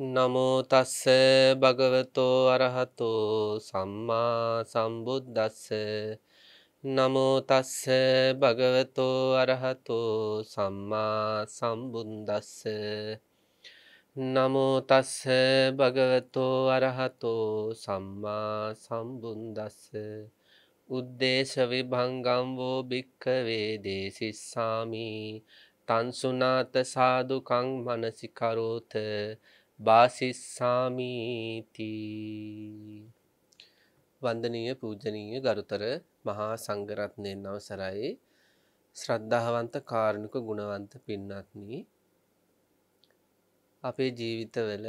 නමෝ තස්ස භගවතෝ අරහතෝ සම්මා සම්බුද්දස්ස නමෝ තස්ස භගවතෝ අරහතෝ සම්මා සම්බුද්දස්ස නමෝ තස්ස භගවතෝ අරහතෝ සම්මා සම්බුද්දස්ස උද්දේශ විභංගම් වෝ භික්ඛවේ දේසිස්සාමි තන්සුනාත සාදුකං මනසිකරෝත වාසිස්සාමීති වන්දනීය පූජනීය ගරුතර මහා සංඝරත්නයන් අවසරයි ශ්‍රද්ධාවන්ත කාරුණික ගුණවන්ත පින්වත්නි අපේ ජීවිතවල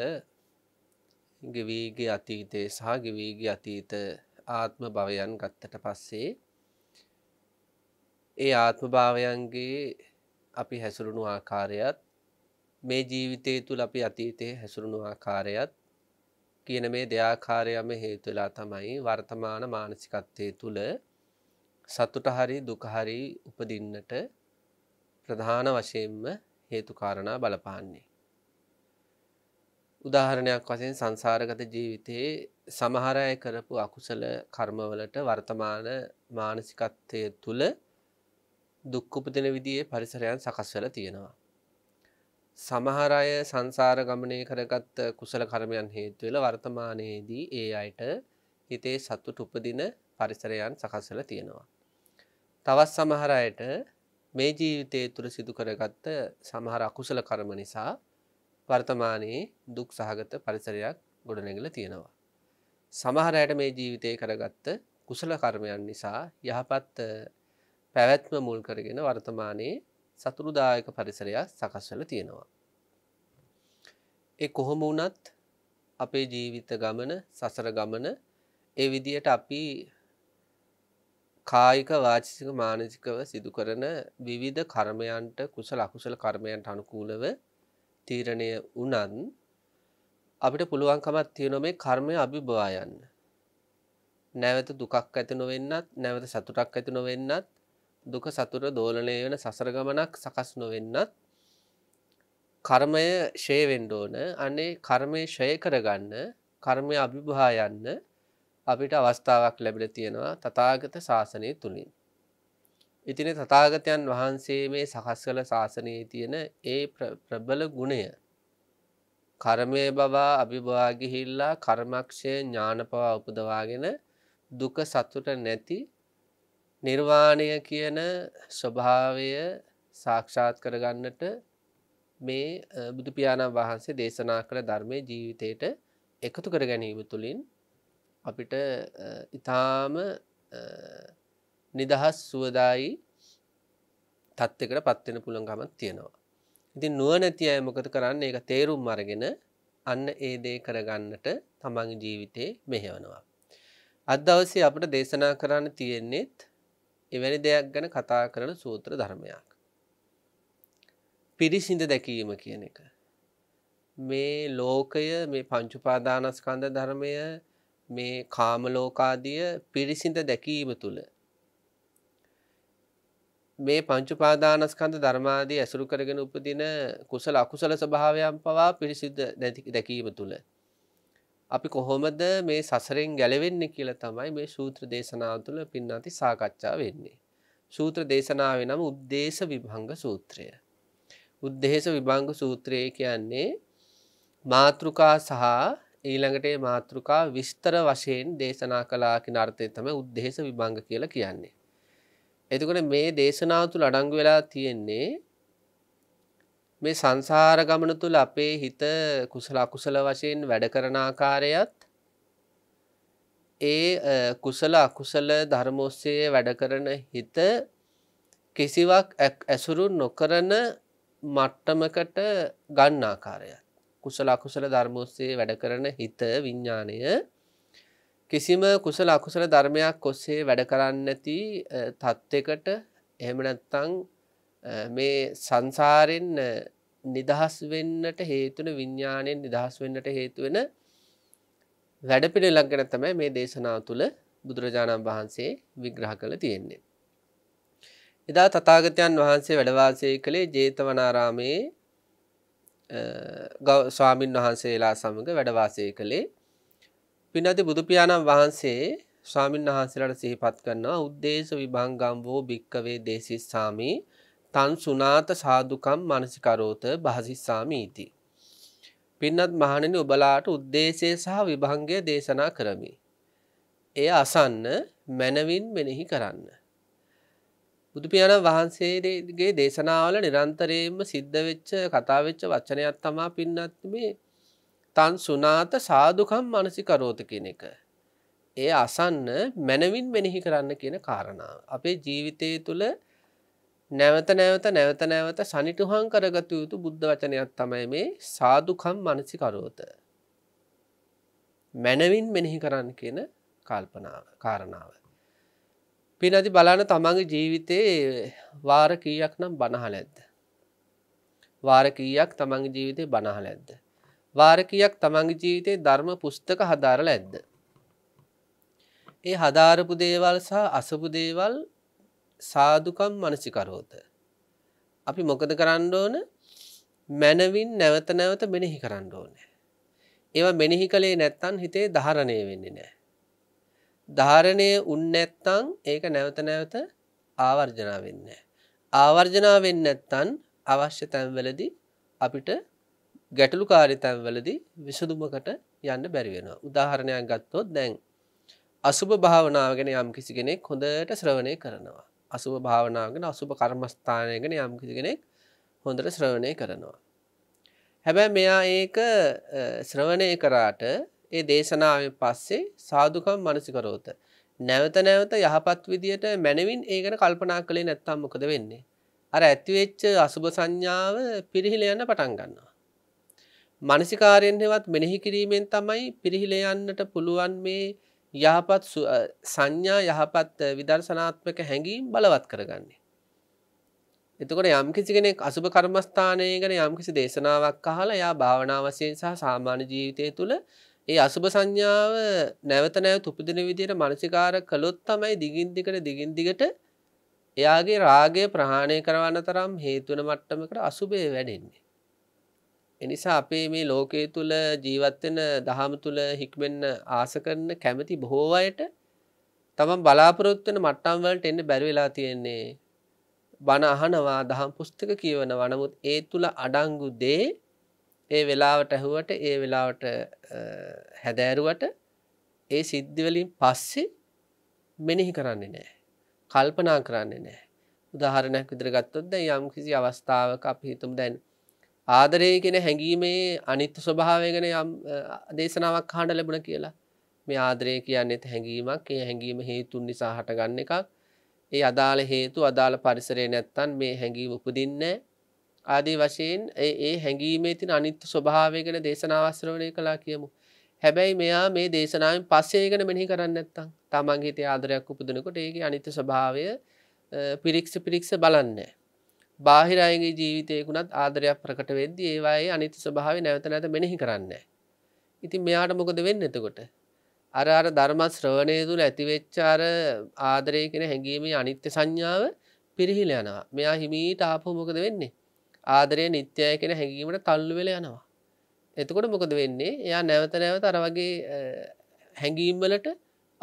ගෙවිගේ අතීතයේ සහ ගෙවිගේ අතීත ආත්ම භවයන් ගත්තට පස්සේ ඒ ආත්ම භාවයන්ගේ අපි හැසුරුණු ආකාරයත් මේ ජීවිතය තුළ අපි අතීතය හැසුරුණු ආකාරයත් කියන මේ දෙයාකාරයම හේතුලා තමයි වර්තමාන මානසිකත්වය තුළ සතුට හරි දුකහරි උපදින්නට ප්‍රධාන වශයෙන්ම හේතුකාරණා බලපාන්නේ. උදාහරණයක් වශයෙන් සංසාරගත ජීවිතයේ සමහරය කරපු අකුසල කර්මවලට වර්තමාන මානසිකත්වය තුළ දුක්කුපදින විදියේ පරිසරයන් සකස් වෙලා තියෙනවා. සමහර අය සංසාර ගමනය කරගත් කුසල කර්මයන් හේතුවෙල වර්තමානයේදී ඒ අයට හිතේ සත්තු ටුපදින පරිසරයන් සකස්සල තියෙනවා. තවත් සමහර අයට මේ ජීවිතය තුළ සිදු කරගත්ත සමහර අකුසල කර්ම නිසා වර්තමානයේ දුක් සහගත පරිසරයක් ගොඩනැගල තියෙනවා. සමහරයට මේ ජීවිතය කරගත්ත කුසල කර්මයන් නිසා යහපත් පැවැත්ම මුල් කරගෙන වර්තමානයේ සතුරුදායක පරිසරයක් සකස්වල තියෙනවා. ඒ කොහොම වනත් අපේ ජීවිත ගමන සසර ගමන ඒ විදියට අපි කායික වාචිසික මානසිකව සිදුකරන විවිධ කර්මයන්ට කුසල අකුසල කර්මයන්ට අනුකූලව තීරණය වනන් අපිට පුළුවන්කමත් තියෙන මේ කර්මය අභිභවායන්න. නැවත දුකක් ඇති නොවෙන්නත් නැවත සතුටක් ඇති නොවෙන්නත් දුක සතුර දෝලනය වෙන සසර ගමනක් සකස් නොවෙන්නත් කර්මය ශේවෙන්ඩ ඕන අනේ කර්මය ශය කරගන්න කර්මය අභිභා යන්න අපිට අවස්ථාවක් ලැබිල තියෙනවා තතාගත ශාසනය තුළින්. ඉතින තතාගතයන් වහන්සේ මේ සකස් කළ ශාසනයේ තියෙන ඒ ප්‍රබල ගුණය කර්මය බවා අභිභාගිහිල්ලා කර්මක්ෂය ඥානපවා උපදවාගෙන දුක සතුට නැති නිර්වාණය කියන ස්වභාවය සාක්ෂාත් කරගන්නට මේ බුදුපියාණන් වහන්සේ දේශනා කළ ධර්මය ජීවිතයට එකතු කර ගැනීම තුළින් අපිට ඉතාම නිදහස් සුවදායි තත්ත්වකට පත්වෙන පුළන්ගමක් තියෙනවා. ඉතින් නුවනැති අය මොකද කරන්න ඒක තේරුම් අරගෙන අන්න ඒ දේ කරගන්නට තමන් ජීවිතේ මෙහෙවනවා. අදවසේ අපට දේශනා කරන්න තියෙන්නේෙත් එවැනි දෙයක් ගැන කතා කරන සූත්‍ර ධර්මයක්. පිරිසිඳ දැකීම කියන එක. මේ ලෝකය මේ පංචුපාදානස්කන්ධ ධර්මය මේ කාමලෝකාදිය පිරිසිඳ දැකීම තුළ. මේ පංචුපාදානස්කන්ධ ධර්මාදී ඇසුරු කරගෙන උපදින කුසල අකුසල ස්වභාවයන් පවා පිරිසිදු දැකීම තුළ අපි කොහොමද මේ සසරෙන් ගැලවෙන්න කියලා තමයි මේ සූත්‍ර දේශනාව තුළ පින්නති සාකච්ඡා වෙන්නේ. සූත්‍ර දේශනාව නම් උද්දේශ විභංග සූත්‍රය. උද්දේශ විභංග සූත්‍රය කියන්නේ මාතෘකා සහ ඊළඟට මාතෘකා විස්තර වශයෙන් දේශනා කලා කිනර්ථය තම උද්දේශ විභංග කියලා කියන්නේ. එතකොට මේ දේශනාව තුළ අඩංගු වෙලා තියෙන්නේ මේ සංසාර ගමන තුළ අපේ හිත කුසල අකුසල වශයෙන් වැඩ කරන ආකාරයත් ඒ කුසල අකුසල ධර්මෝස්සේ වැඩ කරන හිත කිසිවක් ඇසුරු නොකරන මට්ටමකට ගන්න ආකාරයත් කුසල අකුසල ධර්මෝස්සේ වැඩ කරන හිත විඤ්ඥානය කිසිම කුසල අකුසල ධර්මයක් ඔස්සේ වැඩ කරන්න ඇති තත්ත්කට එහෙම නැත්තං මේ සංසාරෙන් නිදහස් වෙන්නට හේතුන විඤ්ඥාණයෙන් නිදහස් වෙන්නට හේතුවෙන වැඩපිළි ලක්ගෙන තමයි මේ දේශනාව තුළ බුදුරජාණන් වහන්සේ විග්‍රහ කළ තියෙන්නේ. එදා තතාගතයන් වහන්සේ වැඩවාසය කළේ ජේතවනාරාමයේ ස්වාමීන් වහන්සේලා සමඟ වැඩවාසය කළේ පිනති බුදුපියාණන් වහන්සේ ස්වාමීන් වහන්සේලට සිහිපත් කරන්නවා උද්දේශ විභංගම්බෝ භික්කවේ දේශිස්සාමී තන් සුනාත සාදුකම් මනසිකරෝත භාසිස්සාමීති. පින්නත් මහණෙන ඔබලාට උද්දේශය සහ විභංගය දේශනා කරමි. එය අසන්න මැනවින් මෙනෙහි කරන්න. බුදුපියාණන් වහන්සේගේ දේශනාවල නිරන්තරයෙන්ම සිද්ධ වෙච්ච කතා වෙච්ච වචනයක් තමා පින්නත් මේ තන් සුනාත සාදුකම් මානසිකරෝත කියන එක. ඒ අසන්න මනවින් මෙනෙහි කරන්න කියන කාරණාව. අපේ ජීවිතයේ තුල නැවත නැවත නැවත නැවත සනිටුහං කරගතු යුතු බුද්ධ වචනයක් තමයි මේ සාදුකම් මනසිකරෝත. මැනවින් මෙනෙහි කරන්න කියන කල්පනාව කාරණාව. පිනති බලාන තමන්ගේ ජීවිතයේ වාර කීයක් නම් බණහල ඇද්ද. වාර කීයක් තමන්ගේ ජීවිතය බණහල ඇද්ද. වාර කීයක් තමන්ගේ ජීවිතේ ධර්ම පුස්තක හදාරල ඇද්ද. ඒ හදාරපු දේවල් සහ අසපු දේවල් සාදුකම් මනසිකරෝත. අපි මොකද කරන්න ඕන මැනවින් නැවත නැවත මෙනෙහි කරන්න ඕනෑ. ඒවා මෙනෙහි කළේ නැත්තන් හිතේ ධාරණය වෙන්නේ නෑ. ධාරණය උන්නැත්තං ඒක නැවත නැවත ආවර්ජනා වෙන්න. ආවර්ජනා වෙන්න නැත්තන් අවශ්‍ය තැන්වලදී අපිට ගැටලු කාරි තැන්වලදී විසඳුමකට යන්න බැරි වෙනවා. උදාහරණයක් ගත්තොත් දැන් අසුභ භාවනාව ගැන යම් කිසි කෙනෙක් හොඳට ශ්‍රවණය කරනවා. අසුභ භාවනාගෙන අසුභ කර්මස්ථානයගෙන යම්කිසි කෙනෙක් හොඳට ශ්‍රවණය කරනවා. හැබැයි මෙයා ඒක ශ්‍රවණය කරාට ඒ දේශනාවෙන් පස්සේ සාදුකම් මනසිකරෝත. නැවත නැවත යහපත් විදියට මැනවින් ඒකට කල්පනා කළේ නැත්තම් මොකද වෙන්නේ. අර ඇතිවෙච්ච අසුභ සංඥාව පිරිහිල යන්න පටන් ගන්නවා. මනසිකාරයෙන් හෙවත් මෙනෙහි කිරීමෙන් තමයි පිරිහිල යන්නට පුළුවන් මේ යහපත් සංඥා යහපත් විදර්ශනාත්මක හැඟීම් බලවත් කරගන්නේ. එතකොට යම්කිසි කෙනෙක් අසුභ කර්මස්ථානය ගැන යම්කිසි දේශනාවක් අහලා යා භාවනා වශයෙන් සහ සාමාන්‍ය ජීවිතය තුළ ඒ අසුභ සංඥාව නැවත නැවත උපදින විදිහට මානසිකාර කළොත් තමයි දිගින් දිගට දිගින් දිගට එයාගේ රාගය ප්‍රහාණය කරවන්න තරම් හේතු වෙන මට්ටමකට අසුභය වැඩෙන්නේ. එනිසා අපේ මේ ලෝකයේ තුල ජීවත්වෙන දහම තුල හික්මෙන්න ආස කරන කැමති බොහෝ අයට තමන් බලාපොරොත්තු වෙන මට්ටම් වලට එන්න බැරි වෙලා තියෙන්නේ. බණ අහනවා, දහම් පුස්තක කියවනවා. නමුත් ඒ තුල අඩංගු දේ ඒ වෙලාවට ඇහුවට, ඒ වෙලාවට හැදෑරුවට ඒ සිද්ධි වලින් පස්සේ මෙනෙහි කරන්නේ නැහැ. කල්පනා කරන්නේ නැහැ. උදාහරණයක් විදිහට ගත්තොත් දැන් යම් කිසි අවස්ථාවක අපි හිතමු දැන් ආදරය කෙන හැඟීමේ අනිත්‍ය ස්වභාවයගෙන යම් දේශනාවක් හාට ලැබුණ කියලා මේ ආදරය කියන්න එත හැඟීමක් ඒ හැඟීම හේතුන් නිසා හටගන්න එකක් ඒ අදාළ හේතු අදාළ පරිසරය නැත්තන් මේ හැඟීම උපදින්න ආදී වශයෙන් ඒ හැඟීමේ තින අනිත්‍ය ස්වභාවයගෙන දේශනාවස්ත්‍රවනය කලා කියමු හැබැයි මෙයා මේ දේශනාවෙන් පස්සේගෙන මෙහි කරන්න ඇත්තම් තමන්ගේ තේ ආදරයක් උපදනකොට ඒගේ අනිත්‍ය ස්වභාවය පිරික්ෂ පිරික්ෂ බලන්නේ බාහිර අයගේ ජීවිතයකුණත් ආදරයක් ප්‍රකට වෙද්දි ඒවායේ අනිත ස්වභාව නැවත නැත මෙනෙහි කරන්න. ඉතින් මෙයාට මොකද වෙන්න එතකොට. අර අර ධර්මත් ශ්‍රවණය තුළ ඇතිවෙච්චාර ආදරය කෙන හැඟීමේ අනිත්‍ය සංඥාව පිරිහිල යනවා මෙයා හිමීට ආපහු මොකද වෙන්නේ. ආදරය නිත්‍යය කෙන හැඟීමට තල්ලු වෙල යනවා. එතකොට මොකද වෙන්නේ එයා නැවත නැවත අර වගේ හැඟීම්වලට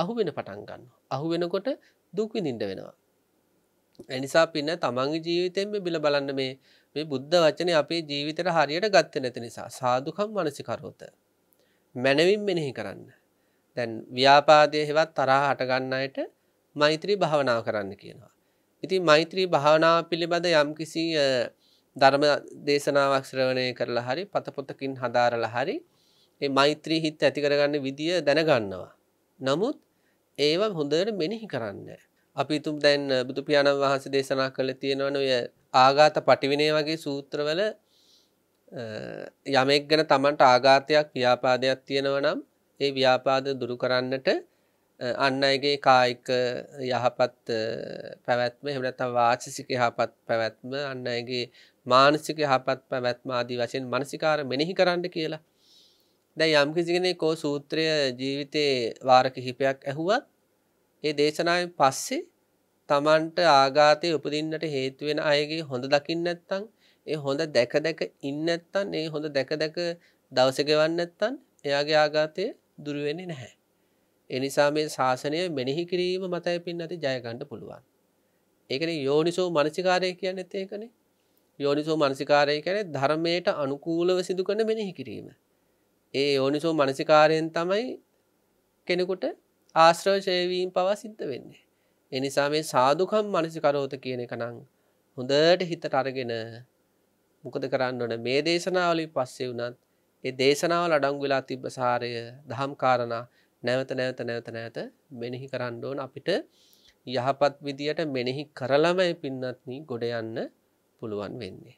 අහු වෙන පටන් ගන්න. අහු වෙනකොට දුක් විඳින්ට වෙනවා. එනිසා පින්න තමන්ගේ ජීවිතයෙන් මේ බිල බලන්න මේ මේ බුද්ධ වචනේ අපේ ජීවිතේට හරියට ගත්තේ නැති නිසා සාදුකම් මානසිකරෝත මනවින් මෙනෙහි කරන්න. දැන් ව්‍යාපාදයේ හෙවත් තරහ හට ගන්න අයට මෛත්‍රී භාවනාව කරන්න කියනවා. ඉතින් මෛත්‍රී භාවනාව පිළිබඳ යම්කිසි ධර්ම දේශනාවක් ශ්‍රවණය කරලා හරි පතපොතකින් හදාරලා හරි මේ මෛත්‍රී හිත ඇති කරගන්න විදිය දැනගන්නවා. නමුත් ඒව හොඳට මෙනෙහි කරන්නේ. අපි තුම් දැන් බුදු පියාණන් වහන්සේ දේශනා කළ තියෙනවන ඔය ආගාත පටිවිනය වගේ සූත්‍රවල යමෙක් ගැන තමන්ට ආඝාතයක් ව්‍යාපාදයක් තියෙනවා නම් ඒ ව්‍යාපාද දුරු කරන්නට අන්න අයගේ කායික යහපත් පැවැත්ම එහෙම නැත්නම් වාචසික යහපත් පැවැත්ම අන්න අයගේ මානසික යහපත් පැවැත්ම ආදී වශයෙන් මානසිකාර මෙනෙහි කරන්න කියලා. දැන් යම් කිසි කෙනෙක් ඕ සූත්‍රය ජීවිතේ වාර කිහිපයක් ඇහුවත් ඒ දේශනාවෙන් පස්සේ Tamanට ආඝාතයේ උපදින්නට හේතු වෙන අයගේ හොඳ දකින්න නැත්නම් ඒ හොඳ දැක දැක ඉන්න නැත්නම් ඒ හොඳ දැක දැක දවස ගෙවන්න නැත්නම් එයාගේ ආඝාතය දුරු වෙන්නේ නැහැ. ඒ නිසා මේ ශාසනය මෙනෙහි කිරීම මතයි පින්නති ජය ගන්න පුළුවන්. ඒකනේ යෝනිසෝ මනසිකාරය කියන්නේත් ඒකනේ. යෝනිසෝ මනසිකාරය කියන්නේ ධර්මයට අනුකූලව සිදු කරන මෙනෙහි කිරීම. ඒ යෝනිසෝ මනසිකාරයෙන් තමයි කෙනෙකුට ආශ්‍රෝෂයවීම් පවා සිද්ධ වෙන්නේ. එනිසා මේ සාදුකම් මනසිකරෝත කියන එක නං හොඳට හිතට අරගෙන මොකද කරන්න ඕන මේ දේශනාවලි පස්සේ වුණත් ඒ දේශනාව ලඩංගු වෙලා තිබ්බ සාරය දහම් කාරණා නැවත නැවත නැවත නැවත මෙනෙහි කරන්න ඕන අපිට යහපත් විදියට මෙනෙහි කරලමයි පින්නත්නී ගොඩ යන්න පුළුවන් වෙන්නේ.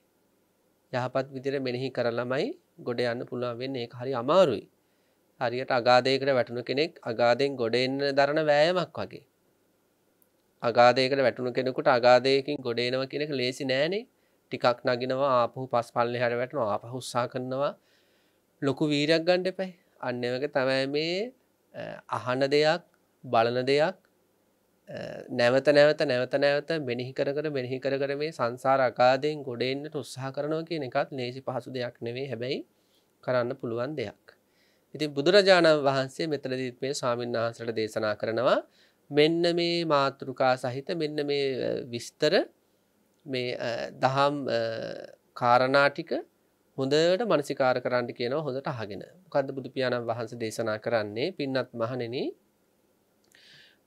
යහපත් විදිර මෙනෙහි කරලමයි ගොඩ යන්න පුළුවන් වෙන්නේ ඒ හරි අමාරුයි හරියට අගාධයකට වැටුණු කෙනෙක් අගාධයෙන් ගොඩ එන්න දරන වෑයමක් වගේ. අගාධයකට වැටුණු කෙනෙකුට අගාධයකින් ගොඩ එනවා කියන එක ලේසි නෑනේ. ටිකක් නගිනවා ආපහු පස් පල්ලෙහාට වැටෙනවා ආපහු උත්සාහ කරනවා. ලොකු වීරයක් ගන්න එපයි. අන්න ඒ වගේ තමයි මේ අහන දෙයක්, බලන දෙයක් නැවත නැවත නැවත නැවත මෙනෙහි කර කර මෙනෙහි කර කර මේ සංසාර අගාධයෙන් ගොඩ එන්නට උත්සාහ කරනවා කියන එකත් ලේසි පහසු දෙයක් නෙවෙයි හැබැයි කරන්න පුළුවන් දෙයක්. ඉතින් බුදුරජාණන් වහන්සේ මෙතනදීත් මේ ස්වාමීන් වහන්සට දේශනා කරනවා මෙන්න මේ මාතෘකා සහිත මෙන්න මේ විස්තර මේ දහම් කාරණාටික හොඳට මනසිකාර කරන්න කියනවා හොඳට අහගෙන කද බුදුපියාණන් වහන්ස දේශනා කරන්නේ පින්නත් මහනෙන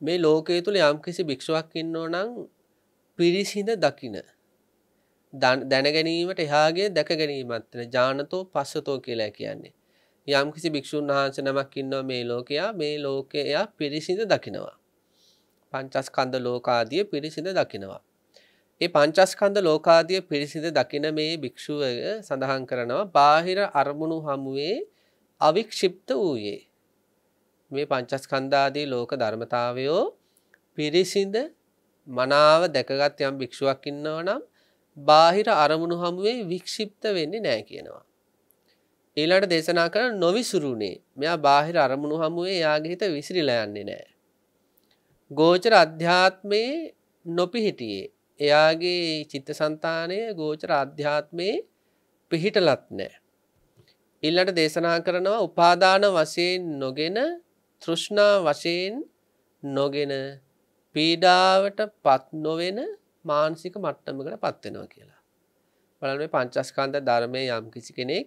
මේ ලෝකය තුළ යම් කිසි භික්ෂුවක් ඉන්නෝ නම් පිරිසිඳ දකින දැනගැනීමට එහාගේ දැක ගැනීමත්න ජානතෝ පස්සතෝ කියලා කියන්නේ යම්කිසි භික්ෂූන් වහන්ස නමක් ඉන්නවා මේ ලෝකයා මේ ලෝකය එයා පිරිසිඳ දකිනවා. පංචස්කන්ධ ලෝකාදිය පිරිසිඳ දකිනවා. ඒ පංචස්කන්ධ ලෝකාදිය පිරිසිඳ දකින මේ භික්ෂුව සඳහන් කරනවා බාහිර අරමුණු හමුවේ අවික්ෂිප්ත වූයේ. මේ පංචස්කන්ධාදී ලෝක ධර්මතාවයෝ පිරිසිඳ මනාව දැකගත් යම් භික්ෂුවක් ඉන්නව නම් බාහිර අරමුණු හමුවේ වික්ෂිප්ත වෙන්නේ නෑ කියනවා. ඊළඟට දේශනා කරන නොවිසුරුනේ. මෙයා බාහිර අරමුණු හමුවේ යාගේ හිත විසිරීලා යන්නේ නැහැ. ගෝචර අධ්‍යාත්මයේ නොපිහිටියේ. එයාගේ චිත්තසංතානය ගෝචර අධ්‍යාත්මයේ පිහිටලත් නැහැ. ඊළඟට දේශනා කරනවා උපාදාන වශයෙන් නොගෙන තෘෂ්ණා වශයෙන් නොගෙන පීඩාවට පත් නොවෙන මානසික මට්ටමකට පත් වෙනවා කියලා. බලන්න මේ පංචස්කන්ධ ධර්මයේ යම් කිසි කෙනෙක්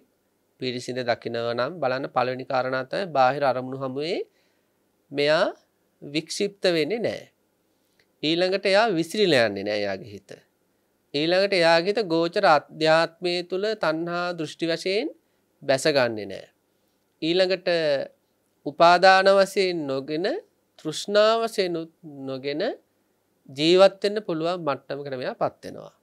පිරිසිඳ දකිනව නම් බලන්න පලවෙනි කාරණාතයි බාහිර අරමුණු හමුවේ මෙයා වික්ෂිප්ත වෙන්නේ නෑ. ඊළඟට එයා විසිරිල යන්නේ නෑ යාගේ හිත. ඊළඟට එයාගේත ගෝචර අධ්‍යාත්මය තුළ තන්හා දෘෂ්ටි වශයෙන් බැසගන්නේ නෑ. ඊළඟට උපාදාන වසයෙන් නොගෙන තෘෂ්ණාවසය නොගෙන ජීවත්වෙන්න පුළුවන් මට්ටම කරමයා පත්වෙනවා.